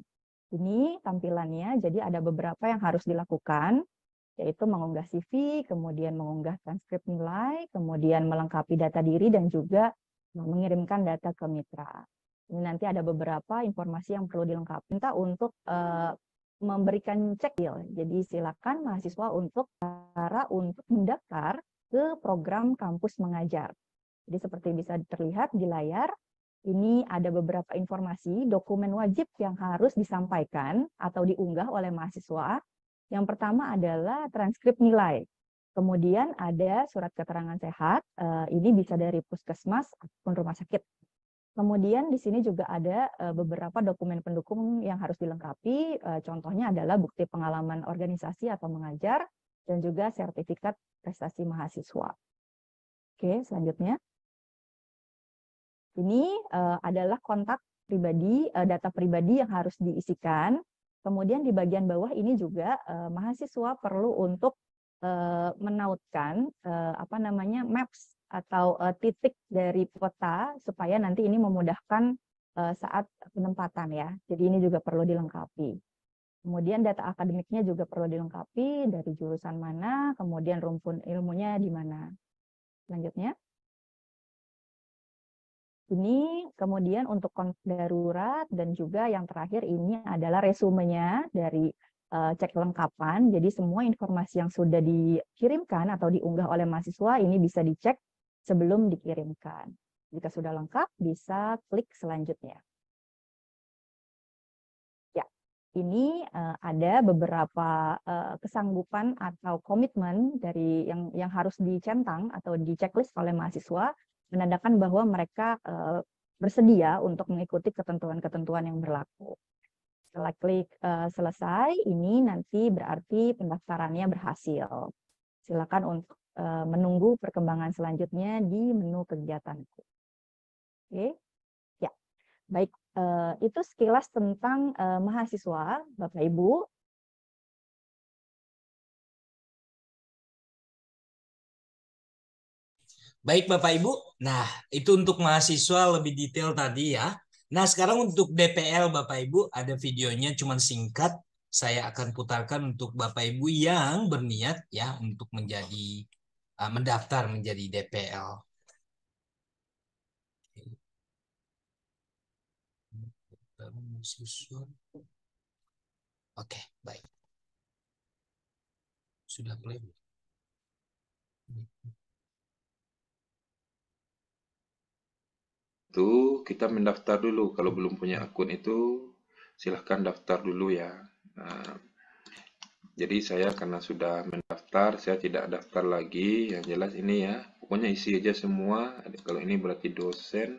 Ini tampilannya, jadi ada beberapa yang harus dilakukan, yaitu mengunggah CV, kemudian mengunggah transkrip nilai, kemudian melengkapi data diri, dan juga mengirimkan data ke mitra. Ini nanti ada beberapa informasi yang perlu dilengkapi. Minta untuk uh, memberikan cek deal. Jadi silakan mahasiswa untuk cara uh, untuk mendaftar ke program kampus mengajar. Jadi seperti bisa terlihat di layar, ini ada beberapa informasi dokumen wajib yang harus disampaikan atau diunggah oleh mahasiswa. Yang pertama adalah transkrip nilai. Kemudian ada surat keterangan sehat, uh, ini bisa dari puskesmas ataupun rumah sakit. Kemudian di sini juga ada eh, beberapa dokumen pendukung yang harus dilengkapi, eh, contohnya adalah bukti pengalaman organisasi atau mengajar, dan juga sertifikat prestasi mahasiswa. Oke, selanjutnya. Ini eh, adalah kontak pribadi, data pribadi yang harus diisikan. Kemudian di bagian bawah ini juga mahasiswa perlu untuk menautkan apa namanya maps atau uh, titik dari peta supaya nanti ini memudahkan uh, saat penempatan ya. Jadi ini juga perlu dilengkapi. Kemudian data akademiknya juga perlu dilengkapi dari jurusan mana, kemudian rumpun ilmunya di mana. Selanjutnya. Ini kemudian untuk darurat dan juga yang terakhir ini adalah resumenya dari uh, cek lengkapan. Jadi semua informasi yang sudah dikirimkan atau diunggah oleh mahasiswa ini bisa dicek sebelum dikirimkan. Jika sudah lengkap, bisa klik selanjutnya. Ya, ini uh, ada beberapa uh, kesanggupan atau komitmen dari yang yang harus dicentang atau di oleh mahasiswa menandakan bahwa mereka uh, bersedia untuk mengikuti ketentuan-ketentuan yang berlaku. Setelah klik uh, selesai, ini nanti berarti pendaftarannya berhasil. Silakan untuk Eh, menunggu perkembangan selanjutnya di menu kegiatanku. Oke, okay. ya, baik. Eh, itu sekilas tentang eh, mahasiswa, Bapak Ibu. Baik Bapak Ibu, nah itu untuk mahasiswa lebih detail tadi ya. Nah sekarang untuk DPL Bapak Ibu ada videonya cuman singkat. Saya akan putarkan untuk Bapak Ibu yang berniat ya untuk menjadi Ah, mendaftar menjadi DPL. Oke, baik. Sudah play itu kita mendaftar dulu kalau belum punya akun itu silahkan daftar dulu ya nah, jadi saya karena sudah mendaftar, saya tidak daftar lagi. Yang jelas ini ya, pokoknya isi aja semua. Kalau ini berarti dosen.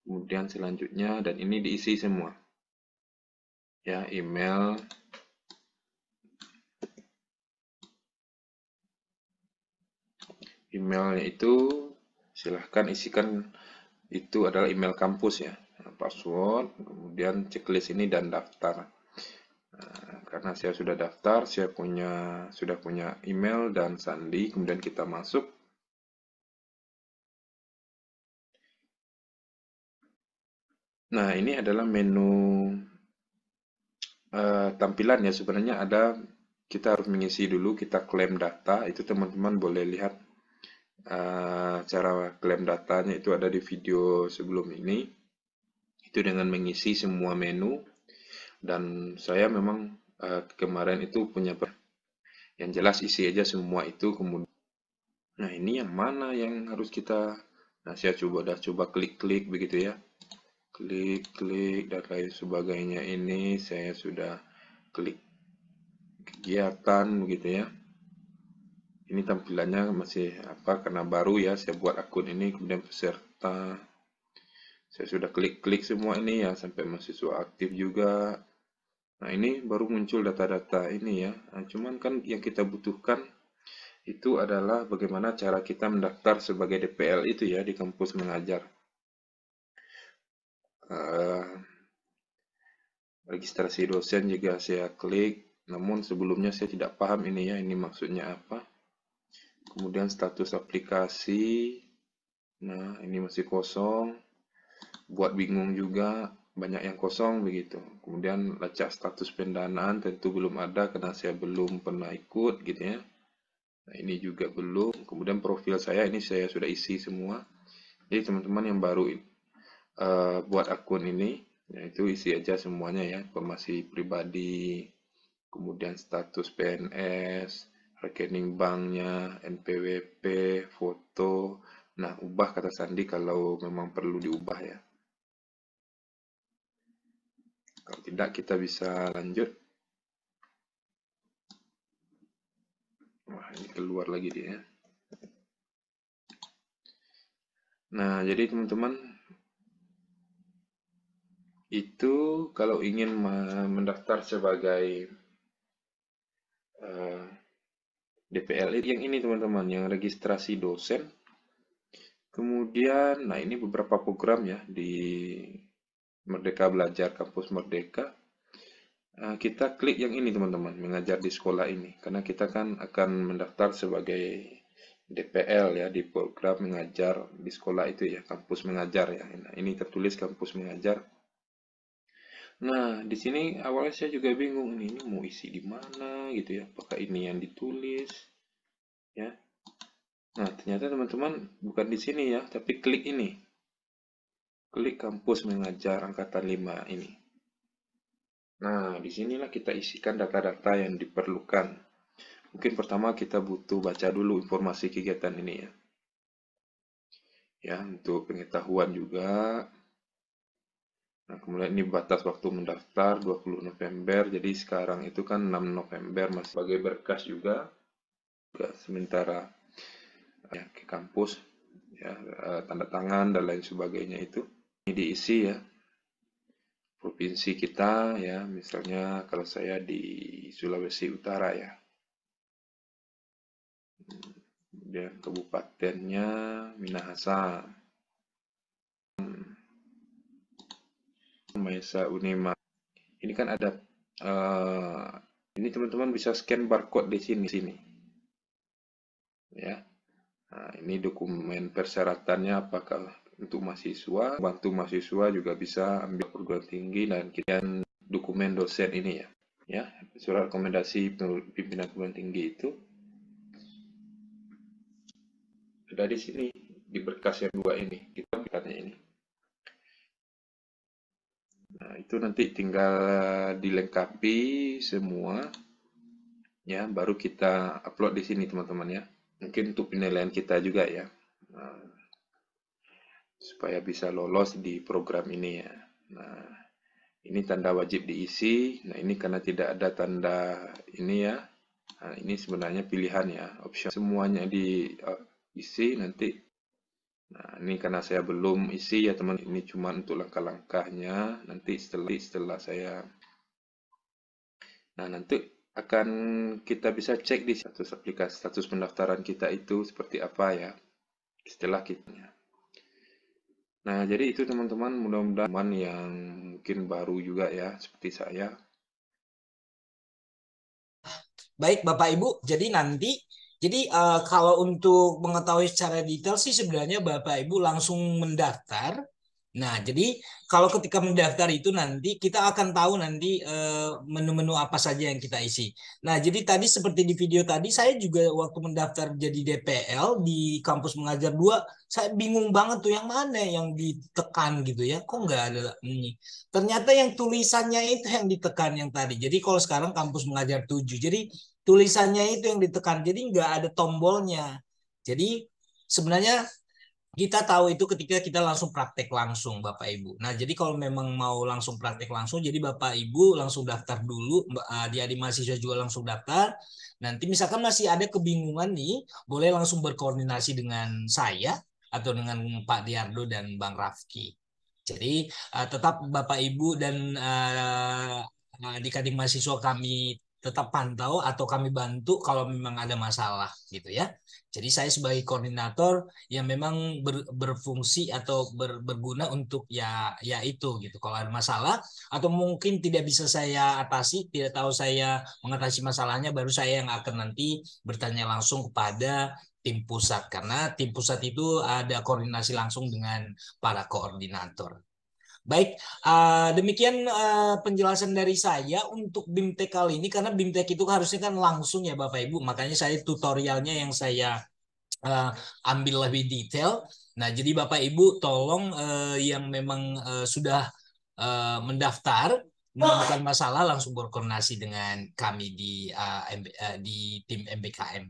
Kemudian selanjutnya dan ini diisi semua. Ya, email emailnya itu silahkan isikan itu adalah email kampus ya password kemudian checklist ini dan daftar Eh, karena saya sudah daftar, saya punya sudah punya email dan sandi, kemudian kita masuk. Nah, ini adalah menu uh, tampilan ya. Sebenarnya ada kita harus mengisi dulu, kita klaim data. Itu teman-teman boleh lihat uh, cara klaim datanya itu ada di video sebelum ini. Itu dengan mengisi semua menu dan saya memang uh, kemarin itu punya yang jelas isi aja semua itu kemudian nah ini yang mana yang harus kita nah saya coba dah coba klik-klik begitu ya klik-klik dan lain sebagainya ini saya sudah klik kegiatan begitu ya ini tampilannya masih apa karena baru ya saya buat akun ini kemudian peserta saya sudah klik-klik semua ini ya sampai mahasiswa aktif juga Nah, ini baru muncul data-data ini ya. Nah, cuman kan yang kita butuhkan itu adalah bagaimana cara kita mendaftar sebagai DPL itu ya di kampus mengajar. Uh, registrasi dosen juga saya klik, namun sebelumnya saya tidak paham ini ya, ini maksudnya apa. Kemudian status aplikasi, nah ini masih kosong, buat bingung juga, banyak yang kosong begitu. Kemudian lacak status pendanaan tentu belum ada karena saya belum pernah ikut gitu ya. Nah, ini juga belum. Kemudian profil saya ini saya sudah isi semua. Jadi teman-teman yang baru uh, buat akun ini, yaitu isi aja semuanya ya, informasi pribadi, kemudian status PNS, rekening banknya, NPWP, foto. Nah, ubah kata sandi kalau memang perlu diubah ya. Kalau tidak kita bisa lanjut. Wah, ini keluar lagi dia. Ya. Nah, jadi teman-teman itu kalau ingin mendaftar sebagai uh, eh, DPLI yang ini teman-teman yang registrasi dosen kemudian nah ini beberapa program ya di Merdeka Belajar Kampus Merdeka, eh, kita klik yang ini teman-teman, mengajar di sekolah ini. Karena kita kan akan mendaftar sebagai DPL ya di program mengajar di sekolah itu ya, kampus mengajar ya. Nah, ini tertulis kampus mengajar. Nah, di sini awalnya saya juga bingung ini, ini mau isi di mana gitu ya. Apakah ini yang ditulis ya? Nah, ternyata teman-teman bukan di sini ya, tapi klik ini. Klik kampus mengajar angkatan 5 ini. Nah, disinilah kita isikan data-data yang diperlukan. Mungkin pertama kita butuh baca dulu informasi kegiatan ini ya. Ya, untuk pengetahuan juga. Nah, kemudian ini batas waktu mendaftar 20 November. Jadi sekarang itu kan 6 November masih sebagai berkas juga. Juga sementara ya, ke kampus ya eh, tanda tangan dan lain sebagainya itu. Ini diisi ya provinsi kita ya misalnya kalau saya di Sulawesi Utara ya kemudian kabupatennya Minahasa hmm. Maesa Unema ini kan ada uh, ini teman-teman bisa scan barcode di sini sini ya nah, ini dokumen persyaratannya apakah untuk mahasiswa, bantu mahasiswa juga bisa ambil perguruan tinggi dan kian dokumen dosen ini ya. Ya, surat rekomendasi pimpinan perguruan tinggi itu ada di sini di berkas yang dua ini, kita berkasnya ini. Nah, itu nanti tinggal dilengkapi semua ya, baru kita upload di sini teman-teman ya. Mungkin untuk penilaian kita juga ya. Nah, supaya bisa lolos di program ini ya. Nah, ini tanda wajib diisi. Nah, ini karena tidak ada tanda ini ya. Nah, ini sebenarnya pilihan ya, option semuanya diisi eh, nanti. Nah, ini karena saya belum isi ya teman, ini cuma untuk langkah-langkahnya. Nanti setelah setelah saya Nah, nanti akan kita bisa cek di status aplikasi status pendaftaran kita itu seperti apa ya setelah kitanya. Nah, jadi itu teman-teman, mudah-mudahan yang mungkin baru juga ya, seperti saya. Baik, Bapak Ibu, jadi nanti jadi uh, kalau untuk mengetahui secara detail sih sebenarnya Bapak Ibu langsung mendaftar Nah, jadi kalau ketika mendaftar itu nanti kita akan tahu nanti eh, menu-menu uh, apa saja yang kita isi. Nah, jadi tadi seperti di video tadi saya juga waktu mendaftar jadi DPL di kampus mengajar dua, saya bingung banget tuh yang mana yang ditekan gitu ya. Kok nggak ada ini. Ternyata yang tulisannya itu yang ditekan yang tadi. Jadi kalau sekarang kampus mengajar tujuh, jadi tulisannya itu yang ditekan. Jadi nggak ada tombolnya. Jadi sebenarnya kita tahu itu ketika kita langsung praktek langsung Bapak Ibu. Nah, jadi kalau memang mau langsung praktek langsung, jadi Bapak Ibu langsung daftar dulu, eh, di adik mahasiswa juga langsung daftar. Nanti misalkan masih ada kebingungan nih, boleh langsung berkoordinasi dengan saya atau dengan Pak Diardo dan Bang Rafki. Jadi eh, tetap Bapak Ibu dan eh, adik-adik mahasiswa kami tetap pantau atau kami bantu kalau memang ada masalah gitu ya. Jadi saya sebagai koordinator yang memang ber, berfungsi atau ber, berguna untuk ya ya itu gitu. Kalau ada masalah atau mungkin tidak bisa saya atasi, tidak tahu saya mengatasi masalahnya baru saya yang akan nanti bertanya langsung kepada tim pusat karena tim pusat itu ada koordinasi langsung dengan para koordinator. Baik, uh, demikian uh, penjelasan dari saya untuk BIMTEK kali ini karena BIMTEK itu harusnya kan langsung ya Bapak Ibu, makanya saya tutorialnya yang saya uh, ambil lebih detail. Nah, jadi Bapak Ibu tolong uh, yang memang uh, sudah uh, mendaftar menemukan masalah langsung berkoordinasi dengan kami di uh, MB, uh, di tim MBKM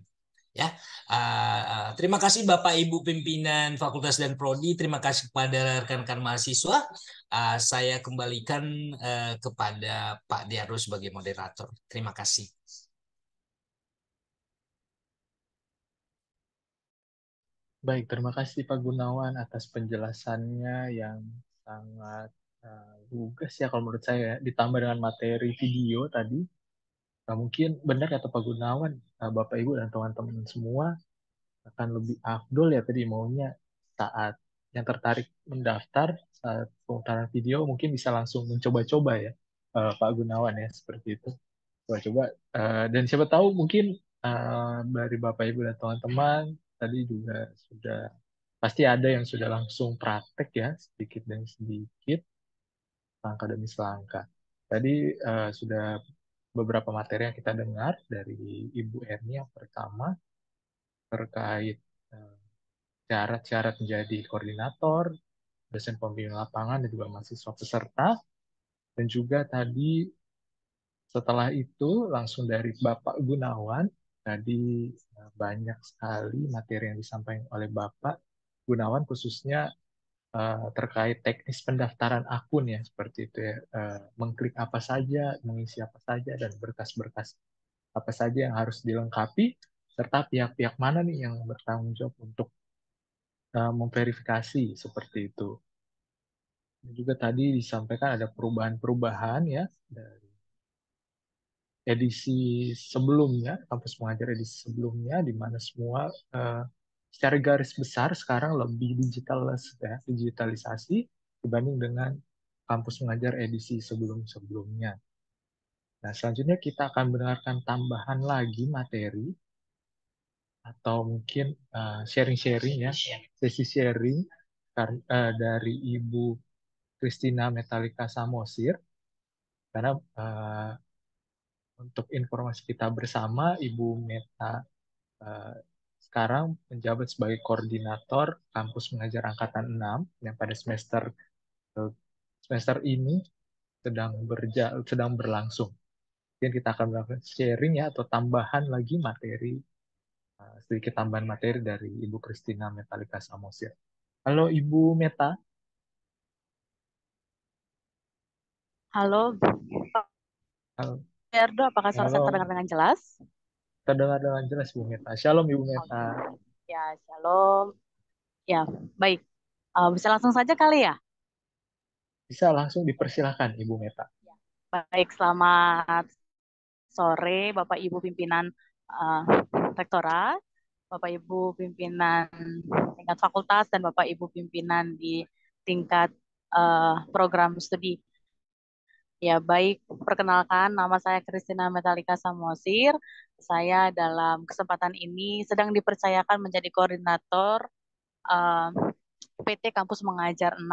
ya. Uh, terima kasih Bapak Ibu pimpinan fakultas dan prodi, terima kasih kepada rekan-rekan mahasiswa. Uh, saya kembalikan uh, kepada Pak Diaro sebagai moderator. Terima kasih. Baik, terima kasih Pak Gunawan atas penjelasannya yang sangat uh, lugas ya kalau menurut saya, ya. ditambah dengan materi video tadi Nah, mungkin benar kata Pak Gunawan, eh, Bapak Ibu dan teman-teman semua akan lebih afdol ya tadi maunya saat yang tertarik mendaftar saat pemutaran video mungkin bisa langsung mencoba-coba ya eh, Pak Gunawan ya seperti itu. Coba-coba eh, dan siapa tahu mungkin dari Bapak Ibu dan teman-teman tadi juga sudah pasti ada yang sudah langsung praktek ya sedikit dan sedikit langkah demi selangkah. Tadi uh, sudah beberapa materi yang kita dengar dari Ibu Erni yang pertama terkait eh, syarat-syarat menjadi koordinator, dosen pembimbing lapangan dan juga mahasiswa peserta. Dan juga tadi setelah itu langsung dari Bapak Gunawan, tadi eh, banyak sekali materi yang disampaikan oleh Bapak Gunawan khususnya Eh, terkait teknis pendaftaran akun ya seperti itu ya eh, mengklik apa saja mengisi apa saja dan berkas-berkas apa saja yang harus dilengkapi serta pihak-pihak mana nih yang bertanggung jawab untuk eh, memverifikasi seperti itu juga tadi disampaikan ada perubahan-perubahan ya dari edisi sebelumnya kampus mengajar edisi sebelumnya di mana semua secara garis besar sekarang lebih digital ya, digitalisasi dibanding dengan kampus mengajar edisi sebelum-sebelumnya. Nah, selanjutnya kita akan mendengarkan tambahan lagi materi atau mungkin eh, sharing-sharing uh, ya, sesi sharing uh, dari Ibu Kristina Metallica Samosir. Karena uh, untuk informasi kita bersama, Ibu Meta uh, sekarang menjabat sebagai koordinator kampus mengajar angkatan 6 yang pada semester eh, semester ini sedang berja sedang berlangsung. Mungkin kita akan melakukan sharing ya atau tambahan lagi materi eh, sedikit tambahan materi dari Ibu Kristina Metalika Samosir. Halo Ibu Meta. Halo. Halo. Erdo, apakah suara saya terdengar dengan jelas? terdengar dengan jelas Bu Meta. Shalom Ibu Meta. Ya, shalom. Ya, baik. Uh, bisa langsung saja kali ya? Bisa langsung dipersilahkan Ibu Meta. Ya. Baik, selamat sore Bapak Ibu pimpinan uh, rektorat, Bapak Ibu pimpinan tingkat fakultas dan Bapak Ibu pimpinan di tingkat uh, program studi Ya, baik. Perkenalkan, nama saya Kristina Metallica Samosir. Saya dalam kesempatan ini sedang dipercayakan menjadi koordinator uh, eh, PT Kampus Mengajar 6.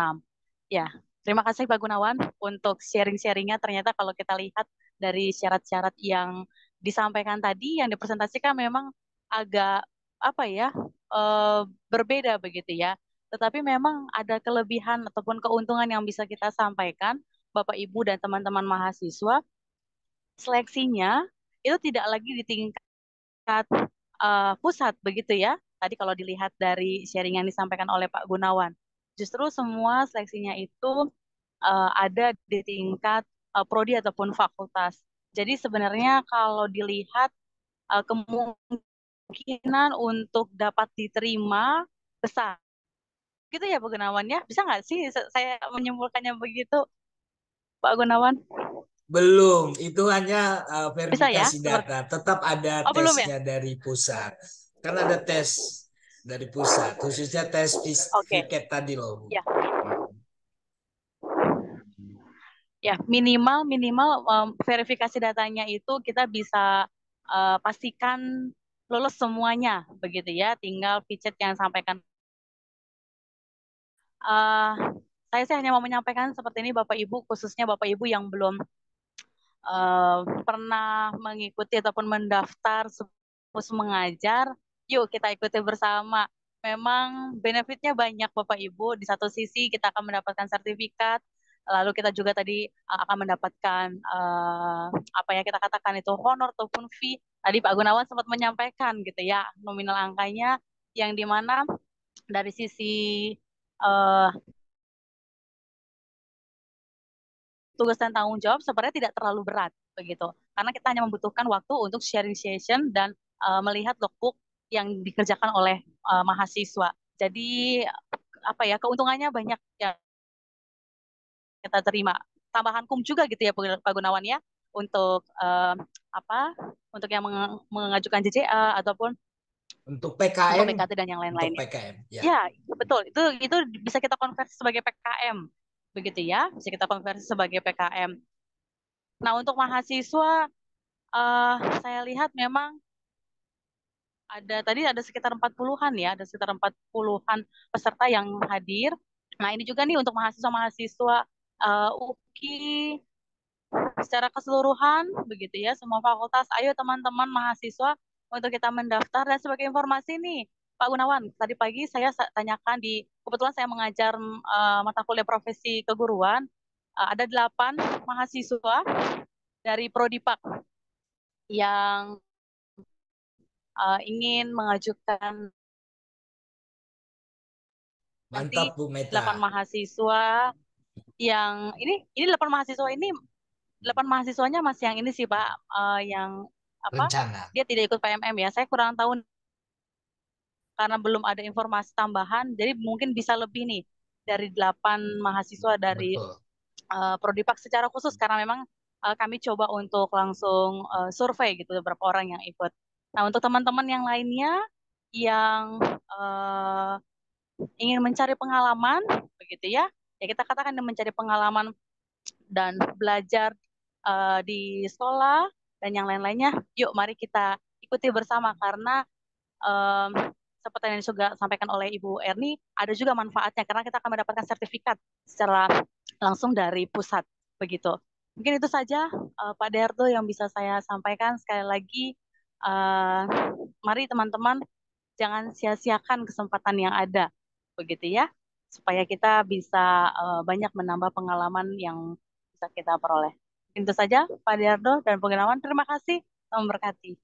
Ya, terima kasih Pak Gunawan untuk sharing-sharingnya. Ternyata kalau kita lihat dari syarat-syarat yang disampaikan tadi, yang dipresentasikan memang agak apa ya uh, berbeda begitu ya. Tetapi memang ada kelebihan ataupun keuntungan yang bisa kita sampaikan Bapak Ibu dan teman-teman mahasiswa, seleksinya itu tidak lagi di tingkat uh, pusat begitu ya. Tadi kalau dilihat dari sharing yang disampaikan oleh Pak Gunawan, justru semua seleksinya itu uh, ada di tingkat uh, prodi ataupun fakultas. Jadi sebenarnya kalau dilihat uh, kemungkinan untuk dapat diterima besar. Gitu ya Pak Gunawan ya? Bisa nggak sih saya menyimpulkannya begitu? Pak Gunawan? Belum, itu hanya uh, verifikasi ya? data. Tetap ada oh, ya? tesnya ya? dari pusat. karena ada tes dari pusat, khususnya tes tiket okay. tadi loh. Ya. Ya, minimal minimal um, verifikasi datanya itu kita bisa uh, pastikan lolos semuanya begitu ya. Tinggal picet yang sampaikan uh, eh, saya sih hanya mau menyampaikan seperti ini Bapak Ibu, khususnya Bapak Ibu yang belum uh, pernah mengikuti ataupun mendaftar terus mengajar, yuk kita ikuti bersama. Memang benefitnya banyak Bapak Ibu. Di satu sisi kita akan mendapatkan sertifikat, lalu kita juga tadi eh, akan mendapatkan uh, apa yang kita katakan itu honor ataupun fee. Tadi Pak Gunawan sempat menyampaikan gitu ya nominal angkanya yang dimana dari sisi uh, tugas dan tanggung jawab sebenarnya tidak terlalu berat begitu karena kita hanya membutuhkan waktu untuk sharing session dan uh, melihat logbook yang dikerjakan oleh uh, mahasiswa jadi apa ya keuntungannya banyak yang kita terima tambahan kum juga gitu ya Pak Gunawan ya untuk uh, apa untuk yang meng mengajukan JJA ataupun untuk PKM untuk PKT dan yang lain-lain PKM ya. ya betul itu itu bisa kita konversi sebagai PKM begitu ya bisa kita konversi sebagai PKM. Nah untuk mahasiswa uh, saya lihat memang ada tadi ada sekitar 40-an ya, ada sekitar 40-an peserta yang hadir. Nah, ini juga nih untuk mahasiswa-mahasiswa uh, eh, UKI secara keseluruhan begitu ya, semua fakultas. Ayo teman-teman mahasiswa untuk kita mendaftar dan sebagai informasi nih, Pak Gunawan, tadi pagi saya tanyakan di kebetulan saya mengajar uh, mata kuliah profesi keguruan, uh, ada delapan mahasiswa dari Prodipak yang uh, ingin mengajukan mantap Bu Meta. Delapan mahasiswa yang ini ini delapan mahasiswa ini delapan mahasiswanya masih yang ini sih Pak uh, yang apa? Rencana. Dia tidak ikut PMM ya. Saya kurang tahu karena belum ada informasi tambahan jadi mungkin bisa lebih nih dari delapan mahasiswa dari uh, eh, Prodi Prodipak secara khusus karena memang uh, kami coba untuk langsung uh, survei gitu beberapa orang yang ikut. Nah untuk teman-teman yang lainnya yang uh, ingin mencari pengalaman begitu ya, ya kita katakan mencari pengalaman dan belajar uh, di sekolah dan yang lain-lainnya, yuk mari kita ikuti bersama karena um, seperti yang juga sampaikan oleh Ibu Erni, ada juga manfaatnya karena kita akan mendapatkan sertifikat secara langsung dari pusat begitu. Mungkin itu saja uh, Pak Derto yang bisa saya sampaikan sekali lagi. Uh, mari teman-teman jangan sia-siakan kesempatan yang ada, begitu ya, supaya kita bisa uh, banyak menambah pengalaman yang bisa kita peroleh. Itu saja Pak Derto dan pengalaman. Terima kasih, memberkati.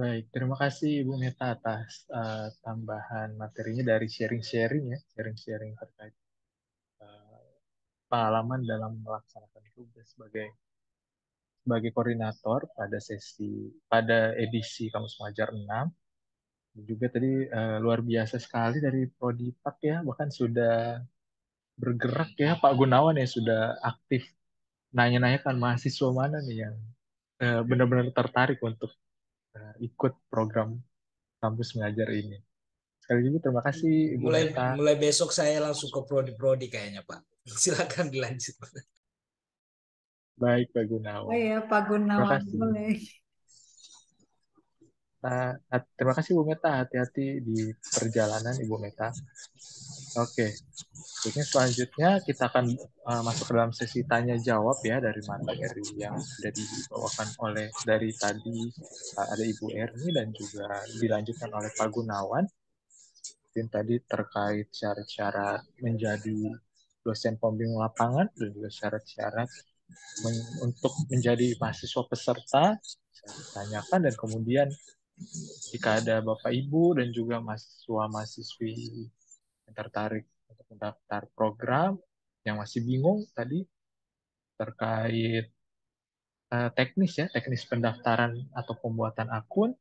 Baik, terima kasih Ibu Neta atas uh, tambahan materinya dari sharing-sharing ya, sharing-sharing terkait uh, pengalaman dalam melaksanakan tugas sebagai sebagai koordinator pada sesi pada edisi Kamus Mengajar 6. Juga tadi uh, luar biasa sekali dari Prodi Pak ya, bahkan sudah bergerak ya Pak Gunawan ya sudah aktif nanya-nanya kan mahasiswa mana nih yang benar-benar tertarik untuk uh, ikut program kampus mengajar ini. Sekali lagi terima kasih Ibu mulai mulai besok saya langsung ke prodi-prodi kayaknya Pak. Silakan dilanjut. Baik Pak Gunawan. Oh iya Pak Gunawan boleh. Uh, terima kasih eh, Bu Meta, hati-hati di perjalanan Ibu Meta. Oke. ini selanjutnya kita akan uh, masuk ke dalam sesi tanya jawab ya dari materi yang sudah dibawakan oleh dari tadi uh, ada Ibu Erni dan juga dilanjutkan oleh Pak Gunawan. Mungkin tadi terkait syarat-syarat menjadi dosen pembimbing lapangan dan juga syarat-syarat men untuk menjadi mahasiswa peserta tanyakan dan kemudian jika ada bapak ibu dan juga mahasiswa mahasiswi yang tertarik untuk mendaftar program yang masih bingung tadi terkait uh, teknis ya teknis pendaftaran atau pembuatan akun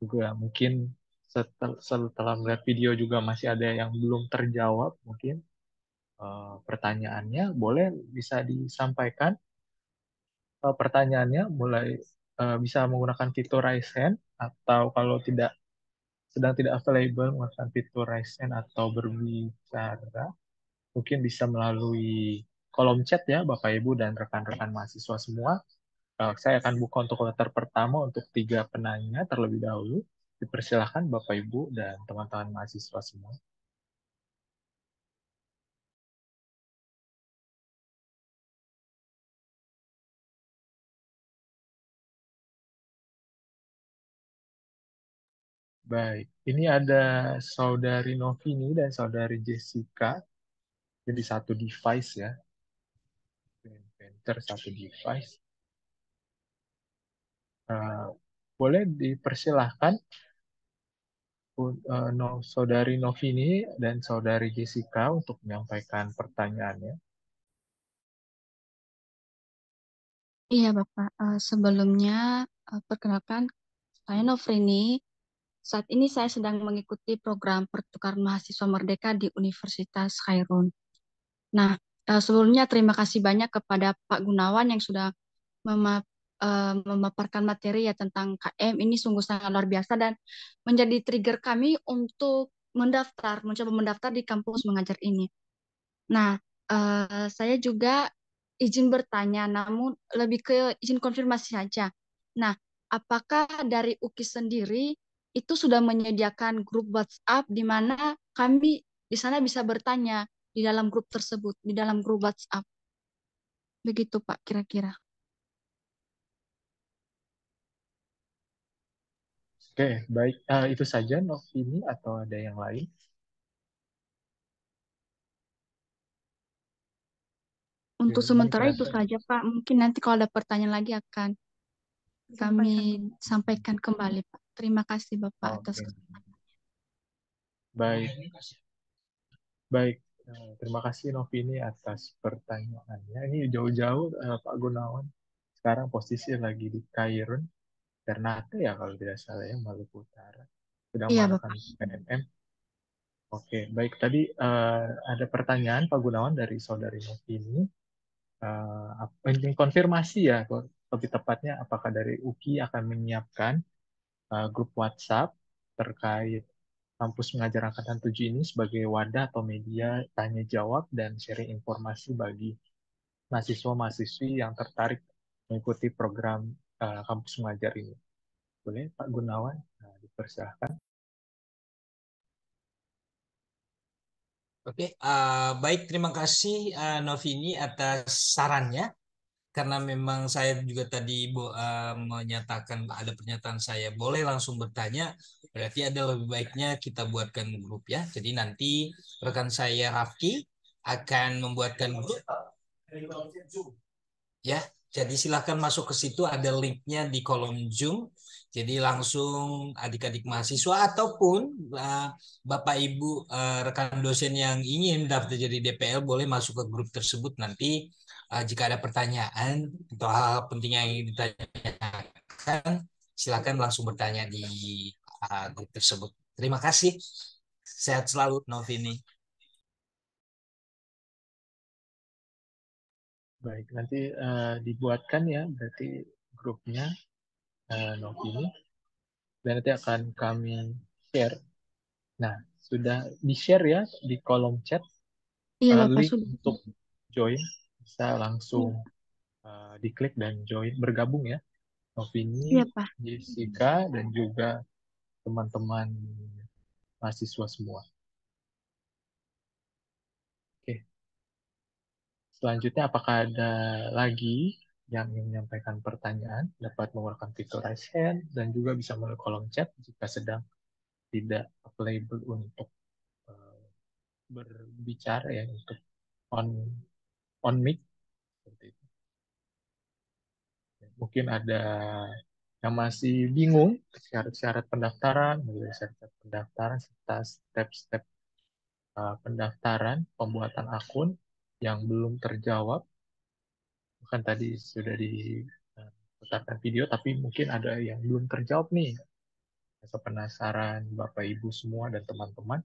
juga mungkin setel, setelah melihat video juga masih ada yang belum terjawab mungkin uh, pertanyaannya boleh bisa disampaikan uh, pertanyaannya mulai uh, bisa menggunakan fitur raise hand atau kalau tidak sedang tidak available menggunakan fitur raise hand atau berbicara, mungkin bisa melalui kolom chat ya Bapak Ibu dan rekan-rekan mahasiswa semua. Eh, saya akan buka untuk letter pertama untuk tiga penanya terlebih dahulu. Dipersilahkan Bapak Ibu dan teman-teman mahasiswa semua. Baik, ini ada saudari Novini dan saudari Jessica. Jadi satu device ya. Inventor satu device. Uh, boleh dipersilahkan uh, no, saudari Novini dan saudari Jessica untuk menyampaikan pertanyaannya. Iya Bapak, uh, sebelumnya uh, perkenalkan saya Novini saat ini saya sedang mengikuti program pertukaran mahasiswa merdeka di Universitas Khairun. Nah, eh, sebelumnya terima kasih banyak kepada Pak Gunawan yang sudah memap eh, memaparkan materi ya tentang KM ini sungguh sangat luar biasa dan menjadi trigger kami untuk mendaftar, mencoba mendaftar di kampus mengajar ini. Nah, eh, saya juga izin bertanya, namun lebih ke izin konfirmasi saja. Nah, apakah dari UKI sendiri itu sudah menyediakan grup WhatsApp di mana kami di sana bisa bertanya di dalam grup tersebut, di dalam grup WhatsApp. Begitu Pak kira-kira. Oke, baik. Uh, itu saja Nov ini atau ada yang lain? Untuk ya, sementara itu saja Pak. Mungkin nanti kalau ada pertanyaan lagi akan kami sampaikan, sampaikan kembali Pak. Terima kasih Bapak atas Baik. Baik. Eh, terima kasih Novini atas pertanyaannya. Ini jauh-jauh eh, Pak Gunawan sekarang posisi lagi di Kairun, Ternate ya kalau tidak salah ya Maluku Utara. Sedang iya, melakukan PNM. Oke, baik. Tadi eh, ada pertanyaan Pak Gunawan dari saudari Novini. Uh, konfirmasi ya, lebih tepatnya apakah dari UKI akan menyiapkan uh, grup WhatsApp terkait kampus mengajar angkatan 7 ini sebagai wadah atau media tanya jawab dan sharing informasi bagi mahasiswa-mahasiswi yang tertarik mengikuti program uh, kampus mengajar ini. Boleh Pak Gunawan nah, dipersilahkan. Oke, okay, uh, eh, baik terima kasih uh, Novini atas sarannya karena memang saya juga tadi uh, menyatakan ada pernyataan saya boleh langsung bertanya berarti ada lebih baiknya kita buatkan grup ya jadi nanti rekan saya Rafki akan membuatkan grup ya jadi silahkan masuk ke situ ada linknya di kolom Zoom jadi langsung adik-adik mahasiswa ataupun uh, Bapak Ibu uh, rekan dosen yang ingin daftar jadi DPL boleh masuk ke grup tersebut nanti uh, jika ada pertanyaan atau hal hal penting yang ingin ditanyakan, silakan langsung bertanya di uh, grup tersebut. Terima kasih. Sehat selalu, Novini. Baik, nanti uh, dibuatkan ya, berarti grupnya uh, Novini. Dan nanti akan kami share. Nah, sudah di-share ya di kolom chat. Iya, Pak, untuk join bisa langsung uh, diklik dan join bergabung ya. Novini, ya, Pak. Jessica, dan juga teman-teman mahasiswa semua. Oke. Selanjutnya apakah ada lagi yang ingin menyampaikan pertanyaan dapat mengeluarkan fitur raise hand dan juga bisa melalui kolom chat jika sedang tidak available untuk eh, berbicara ya untuk on on mic seperti itu. mungkin ada yang masih bingung syarat-syarat pendaftaran syarat-syarat pendaftaran serta step-step uh, pendaftaran pembuatan akun yang belum terjawab bukan tadi sudah diputarkan uh, video tapi mungkin ada yang belum terjawab nih Saya penasaran Bapak Ibu semua dan teman-teman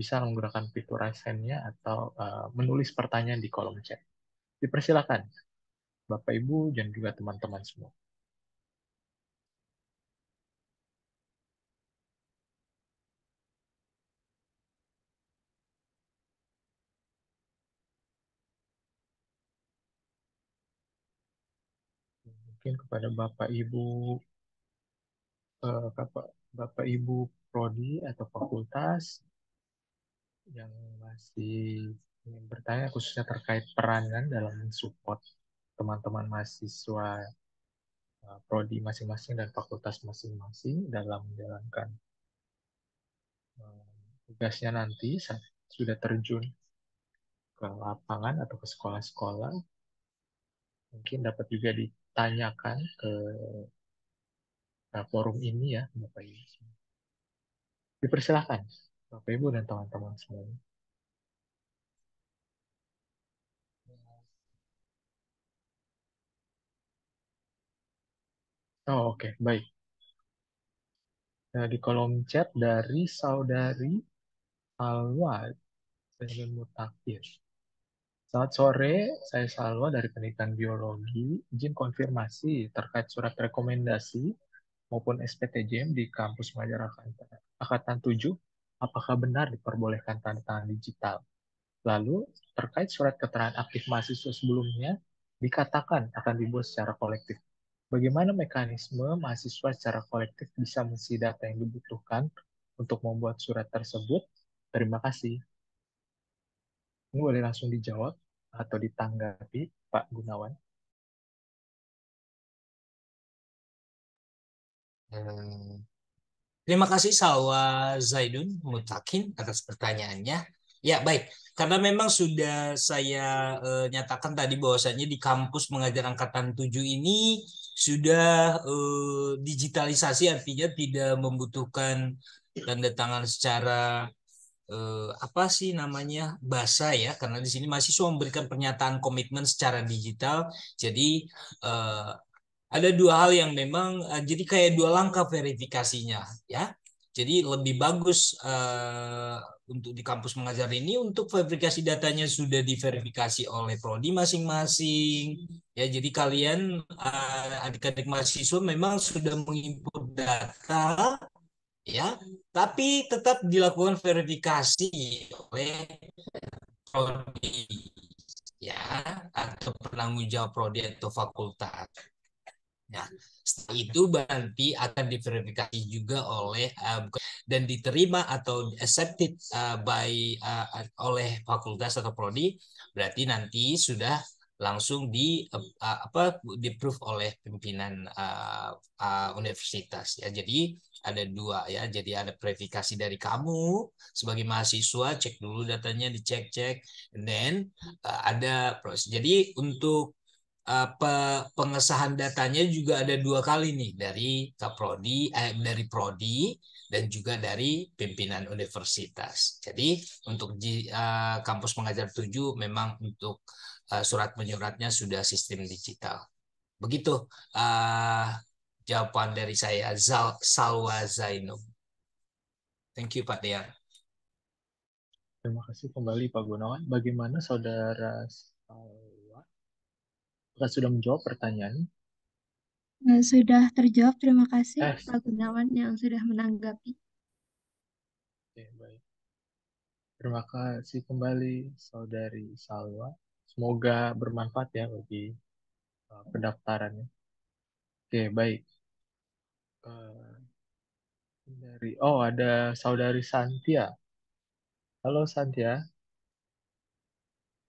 bisa menggunakan fitur raise atau uh, menulis pertanyaan di kolom chat. Dipersilakan, Bapak Ibu dan juga teman-teman semua. mungkin kepada Bapak Ibu eh, Bapak, Bapak Ibu prodi atau fakultas yang masih ingin bertanya khususnya terkait peranan dalam support teman-teman mahasiswa eh, prodi masing-masing dan fakultas masing-masing dalam menjalankan eh, tugasnya nanti saat sudah terjun ke lapangan atau ke sekolah-sekolah mungkin dapat juga ditanyakan ke, eh, forum ini ya Bapak Ibu. Dipersilahkan. Bapak Ibu dan teman-teman semuanya. Oh, oke, okay. baik. Nah, di kolom chat dari saudari Alwa Zainul Mutakir. Selamat sore, saya Salwa dari pendidikan Biologi. Izin konfirmasi terkait surat rekomendasi maupun SPTJM di kampus Majar Angkatan 7 apakah benar diperbolehkan tanda tangan digital? Lalu, terkait surat keterangan aktif mahasiswa sebelumnya, dikatakan akan dibuat secara kolektif. Bagaimana mekanisme mahasiswa secara kolektif bisa mengisi data yang dibutuhkan untuk membuat surat tersebut? Terima kasih. Ini boleh langsung dijawab atau ditanggapi Pak Gunawan. Hmm, Terima kasih Sawa Zaidun Mutakin atas pertanyaannya. Ya baik, karena memang sudah saya e, nyatakan tadi bahwasannya di kampus mengajar angkatan 7 ini sudah e, digitalisasi artinya tidak membutuhkan tanda tangan secara eh, apa sih namanya bahasa ya karena di sini mahasiswa memberikan pernyataan komitmen secara digital jadi eh, ada dua hal yang memang uh, jadi kayak dua langkah verifikasinya ya. Jadi lebih bagus uh, untuk di kampus mengajar ini untuk verifikasi datanya sudah diverifikasi oleh prodi masing-masing. Ya, jadi kalian eh, adik-adik mahasiswa memang sudah menginput data ya, tapi tetap dilakukan verifikasi oleh prodi ya atau penanggung jawab prodi atau fakultas ya setelah itu nanti akan diverifikasi juga oleh uh, dan diterima atau accepted uh, by uh, oleh fakultas atau prodi berarti nanti sudah langsung di uh, apa di proof oleh pimpinan uh, uh, universitas ya. Jadi ada dua ya. Jadi ada verifikasi dari kamu sebagai mahasiswa cek dulu datanya dicek-cek dan then uh, ada proses. Jadi untuk apa eh, pengesahan datanya juga ada dua kali nih dari Kaprodi eh, dari prodi dan juga dari pimpinan universitas. Jadi untuk di, uh, eh, kampus mengajar 7 memang untuk uh, surat menyuratnya sudah sistem digital. Begitu uh, jawaban dari saya Zal Salwa Zainum. Thank you Pak Dian. Terima kasih kembali Pak Gunawan. Bagaimana saudara Apakah sudah menjawab pertanyaan? Eh, sudah terjawab. Terima kasih eh. Pak Gunawan yang sudah menanggapi. Oke, baik. Terima kasih kembali saudari Salwa. Semoga bermanfaat ya bagi uh, pendaftarannya. Oke, baik. Uh, dari oh ada saudari Santia. Halo Santia.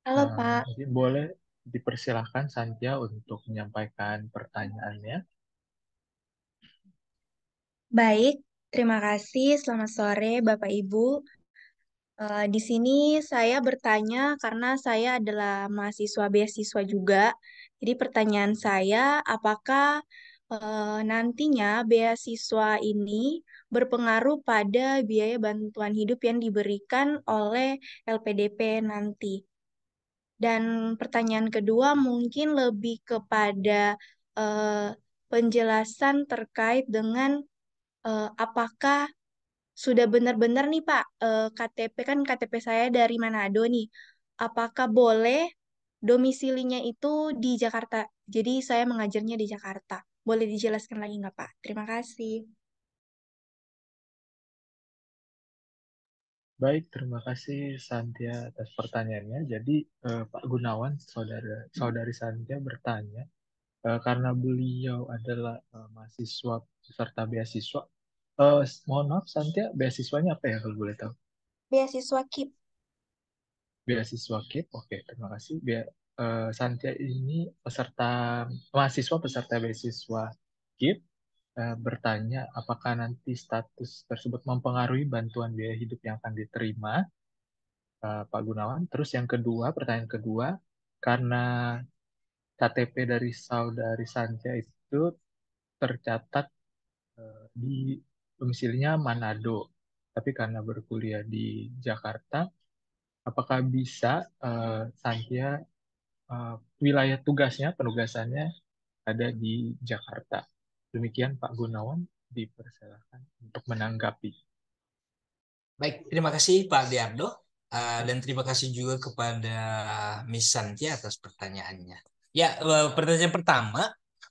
Halo uh, Pak. boleh dipersilahkan Sanja untuk menyampaikan pertanyaannya. Baik, terima kasih. Selamat sore, Bapak Ibu. Uh, di sini saya bertanya karena saya adalah mahasiswa beasiswa juga. Jadi pertanyaan saya, apakah uh, nantinya beasiswa ini berpengaruh pada biaya bantuan hidup yang diberikan oleh LPDP nanti? Dan pertanyaan kedua mungkin lebih kepada uh, penjelasan terkait dengan uh, apakah sudah benar-benar nih Pak uh, eh, KTP kan KTP saya dari Manado nih. Apakah boleh domisilinya itu di Jakarta? Jadi saya mengajarnya di Jakarta. Boleh dijelaskan lagi nggak Pak? Terima kasih. Baik, terima kasih Santia atas pertanyaannya. Jadi eh, Pak Gunawan, saudara saudari Santia bertanya eh, karena beliau adalah eh, mahasiswa peserta beasiswa. Eh, mohon maaf Santia, beasiswanya apa ya kalau boleh tahu? Beasiswa KIP. Beasiswa KIP, oke terima kasih. Bea, eh, Santia ini peserta mahasiswa peserta beasiswa KIP Eh, bertanya apakah nanti status tersebut mempengaruhi bantuan biaya hidup yang akan diterima eh, Pak Gunawan. Terus yang kedua, pertanyaan kedua, karena KTP dari saudari Sanja itu tercatat eh, di domisilinya Manado, tapi karena berkuliah di Jakarta, apakah bisa Sanja wilayah tugasnya, penugasannya ada di Jakarta? Demikian Pak Gunawan dipersilakan untuk menanggapi. Baik, terima kasih Pak Diardo eh, dan terima kasih juga kepada Miss Santi atas pertanyaannya. Ya, eh, pertanyaan pertama,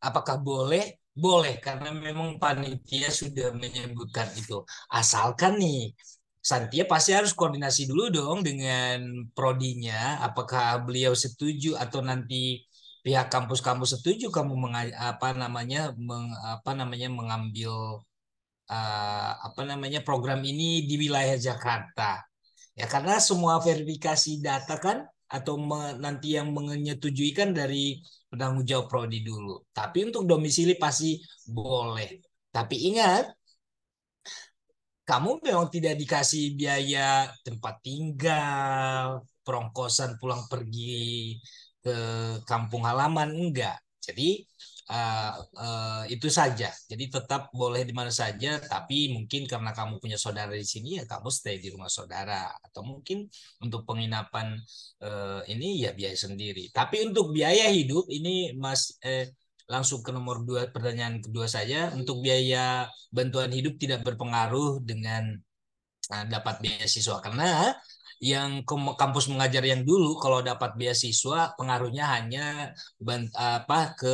apakah boleh? Boleh, karena memang panitia sudah menyebutkan itu. Asalkan nih, Santia pasti harus koordinasi dulu dong dengan prodinya apakah beliau setuju atau nanti pihak kampus-kampus setuju kamu meng, apa namanya meng, apa namanya mengambil uh, apa namanya program ini di wilayah Jakarta. Ya karena semua verifikasi data kan atau me, nanti yang menyetujui kan dari penanggung jawab prodi dulu. Tapi untuk domisili pasti boleh. Tapi ingat kamu memang tidak dikasih biaya tempat tinggal, perongkosan pulang pergi, ke kampung halaman enggak. Jadi uh, uh, itu saja. Jadi tetap boleh di mana saja, tapi mungkin karena kamu punya saudara di sini ya kamu stay di rumah saudara atau mungkin untuk penginapan uh, ini ya biaya sendiri. Tapi untuk biaya hidup ini Mas eh, langsung ke nomor dua pertanyaan kedua saja. Untuk biaya bantuan hidup tidak berpengaruh dengan uh, dapat beasiswa karena yang kampus mengajar yang dulu kalau dapat beasiswa pengaruhnya hanya bant, apa ke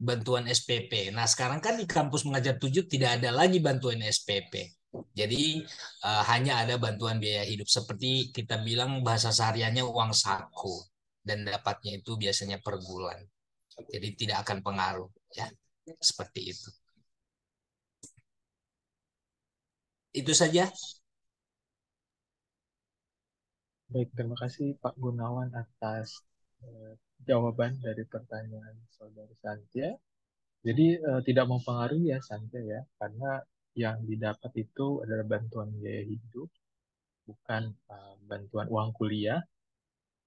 bantuan SPP. Nah, sekarang kan di kampus mengajar tujuh tidak ada lagi bantuan SPP. Jadi uh, hanya ada bantuan biaya hidup seperti kita bilang bahasa sehariannya uang saku dan dapatnya itu biasanya per bulan. Jadi tidak akan pengaruh ya seperti itu. Itu saja. Baik, terima kasih Pak Gunawan atas eh, jawaban dari pertanyaan saudara Sanja. Jadi eh, tidak mempengaruhi ya Sanja ya, karena yang didapat itu adalah bantuan biaya hidup, bukan eh, bantuan uang kuliah.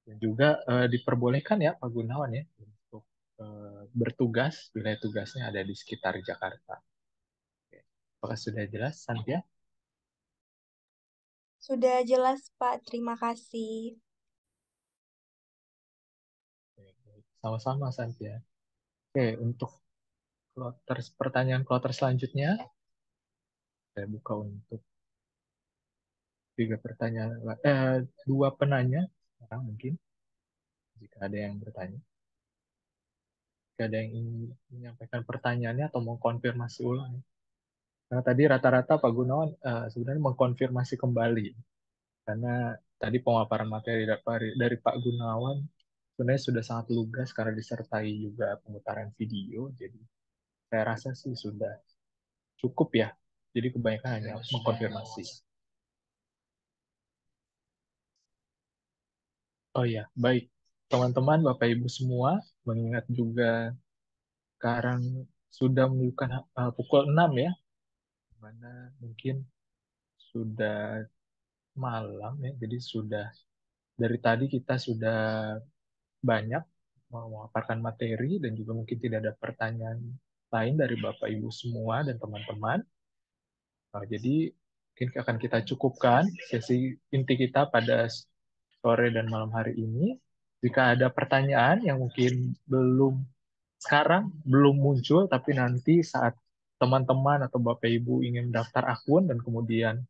Dan juga eh, diperbolehkan ya Pak Gunawan ya untuk eh, bertugas wilayah tugasnya ada di sekitar Jakarta. Oke. Apakah sudah jelas Sanja? Sudah jelas, Pak. Terima kasih. Sama-sama, Santia. Oke, untuk kloter, pertanyaan kloter selanjutnya, saya buka untuk tiga pertanyaan, eh, dua penanya sekarang mungkin, jika ada yang bertanya. Jika ada yang ingin menyampaikan pertanyaannya atau mau konfirmasi ulang. Nah, tadi rata-rata Pak Gunawan uh, sebenarnya mengkonfirmasi kembali karena tadi pemaparan materi dari, dari Pak Gunawan sebenarnya sudah sangat lugas karena disertai juga pemutaran video. Jadi saya rasa sih sudah cukup ya. Jadi kebanyakan hanya mengkonfirmasi. Oh ya, baik teman-teman, Bapak Ibu semua, mengingat juga sekarang sudah menunjukkan uh, eh, pukul 6 ya, mana mungkin sudah malam ya jadi sudah dari tadi kita sudah banyak memaparkan materi dan juga mungkin tidak ada pertanyaan lain dari Bapak Ibu semua dan teman-teman. Nah, jadi mungkin akan kita cukupkan sesi inti kita pada sore dan malam hari ini. Jika ada pertanyaan yang mungkin belum sekarang belum muncul tapi nanti saat teman-teman atau Bapak Ibu ingin mendaftar akun dan kemudian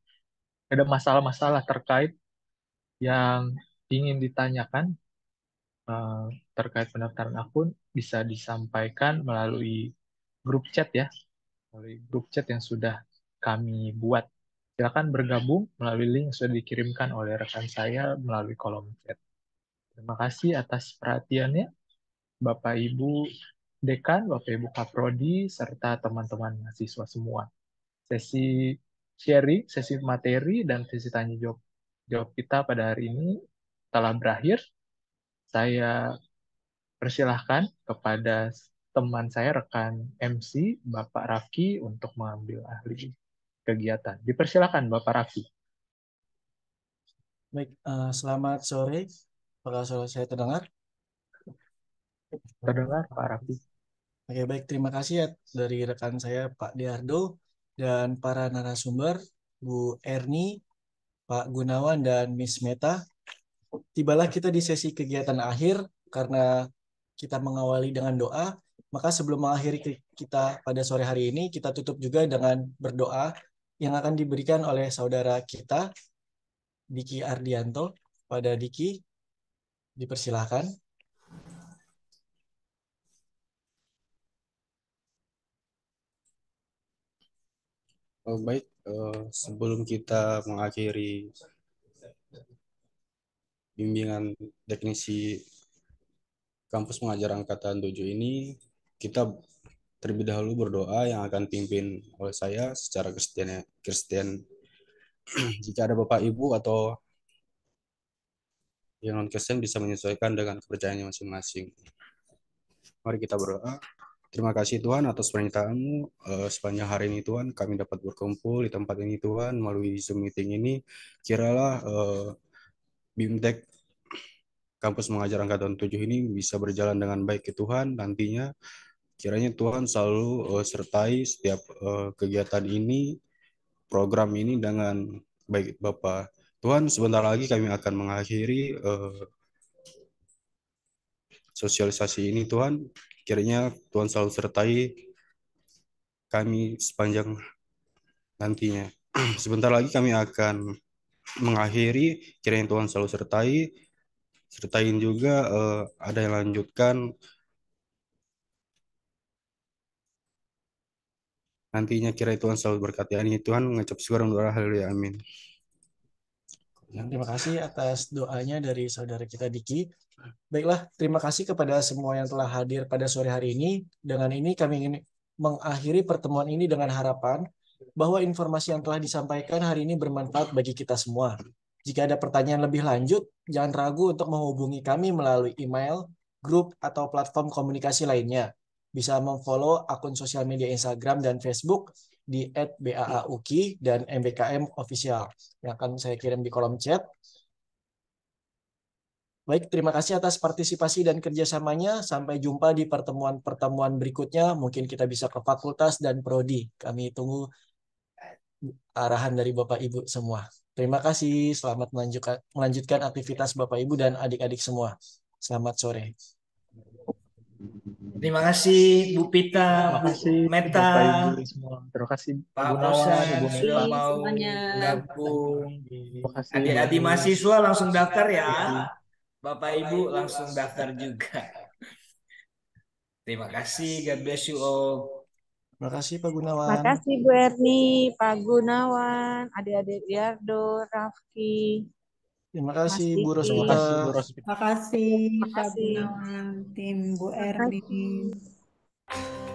ada masalah-masalah terkait yang ingin ditanyakan uh, terkait pendaftaran akun bisa disampaikan melalui grup chat ya melalui grup chat yang sudah kami buat silakan bergabung melalui link yang sudah dikirimkan oleh rekan saya melalui kolom chat terima kasih atas perhatiannya Bapak Ibu Dekan, Bapak Ibu Kaprodi, serta teman-teman mahasiswa semua. Sesi sharing, sesi materi, dan sesi tanya jawab, jawab kita pada hari ini telah berakhir. Saya persilahkan kepada teman saya, rekan MC, Bapak Rafki, untuk mengambil ahli kegiatan. dipersilahkan Bapak Rafki. Baik, uh, selamat sore. Apakah suara saya terdengar? Terdengar, Pak Rafi. Oke, baik. Terima kasih ya dari rekan saya Pak Diardo dan para narasumber, Bu Erni, Pak Gunawan, dan Miss Meta. Tibalah kita di sesi kegiatan akhir karena kita mengawali dengan doa. Maka sebelum mengakhiri kita pada sore hari ini, kita tutup juga dengan berdoa yang akan diberikan oleh saudara kita, Diki Ardianto. Pada Diki, dipersilahkan. Oh, baik, uh, sebelum kita mengakhiri bimbingan teknisi kampus mengajar angkatan 7 ini, kita terlebih dahulu berdoa yang akan pimpin oleh saya secara Kristen. Kristen. Jika ada Bapak Ibu atau yang non-Kristen bisa menyesuaikan dengan kepercayaannya masing-masing. Mari kita berdoa. Terima kasih Tuhan atas pernyataanmu uh, sepanjang hari ini Tuhan kami dapat berkumpul di tempat ini Tuhan melalui Zoom meeting ini. Kiralah uh, BIMTEK kampus mengajar angkatan 7 ini bisa berjalan dengan baik ke Tuhan nantinya. Kiranya Tuhan selalu uh, sertai setiap uh, kegiatan ini, program ini dengan baik Bapak. Tuhan sebentar lagi kami akan mengakhiri uh, sosialisasi ini Tuhan. Kiranya Tuhan selalu sertai kami sepanjang nantinya. Sebentar lagi kami akan mengakhiri. Kiranya Tuhan selalu sertai. Sertain juga uh, ada yang lanjutkan. Nantinya kiranya Tuhan selalu berkati. Ini Tuhan mengucap syukur untuk Allah. Haleluya. Amin. Terima kasih atas doanya dari saudara kita Diki. Baiklah, terima kasih kepada semua yang telah hadir pada sore hari ini. Dengan ini kami ingin mengakhiri pertemuan ini dengan harapan bahwa informasi yang telah disampaikan hari ini bermanfaat bagi kita semua. Jika ada pertanyaan lebih lanjut, jangan ragu untuk menghubungi kami melalui email, grup, atau platform komunikasi lainnya. Bisa memfollow akun sosial media Instagram dan Facebook di @baauki dan mbkm official yang akan saya kirim di kolom chat. Baik, terima kasih atas partisipasi dan kerjasamanya. Sampai jumpa di pertemuan-pertemuan berikutnya. Mungkin kita bisa ke fakultas dan prodi. Kami tunggu eh, arahan dari Bapak Ibu semua. Terima kasih. Selamat melanjutkan, aktivitas Bapak Ibu dan adik-adik semua. Selamat sore. Terima kasih Bu Pita, Terima kasih, Meta, Terima kasih Pak Bu sudah mau gabung. Adik-adik mahasiswa langsung daftar ya. Bapak Ibu langsung daftar juga. Terima kasih, God bless you all. Terima kasih Pak Gunawan. Terima kasih Bu Erni, Pak Gunawan, adik-adik Riardo, Rafki. Terima kasih Bu Rosmita. Terima kasih Pak Gunawan, tim Bu Erni. Terima kasih.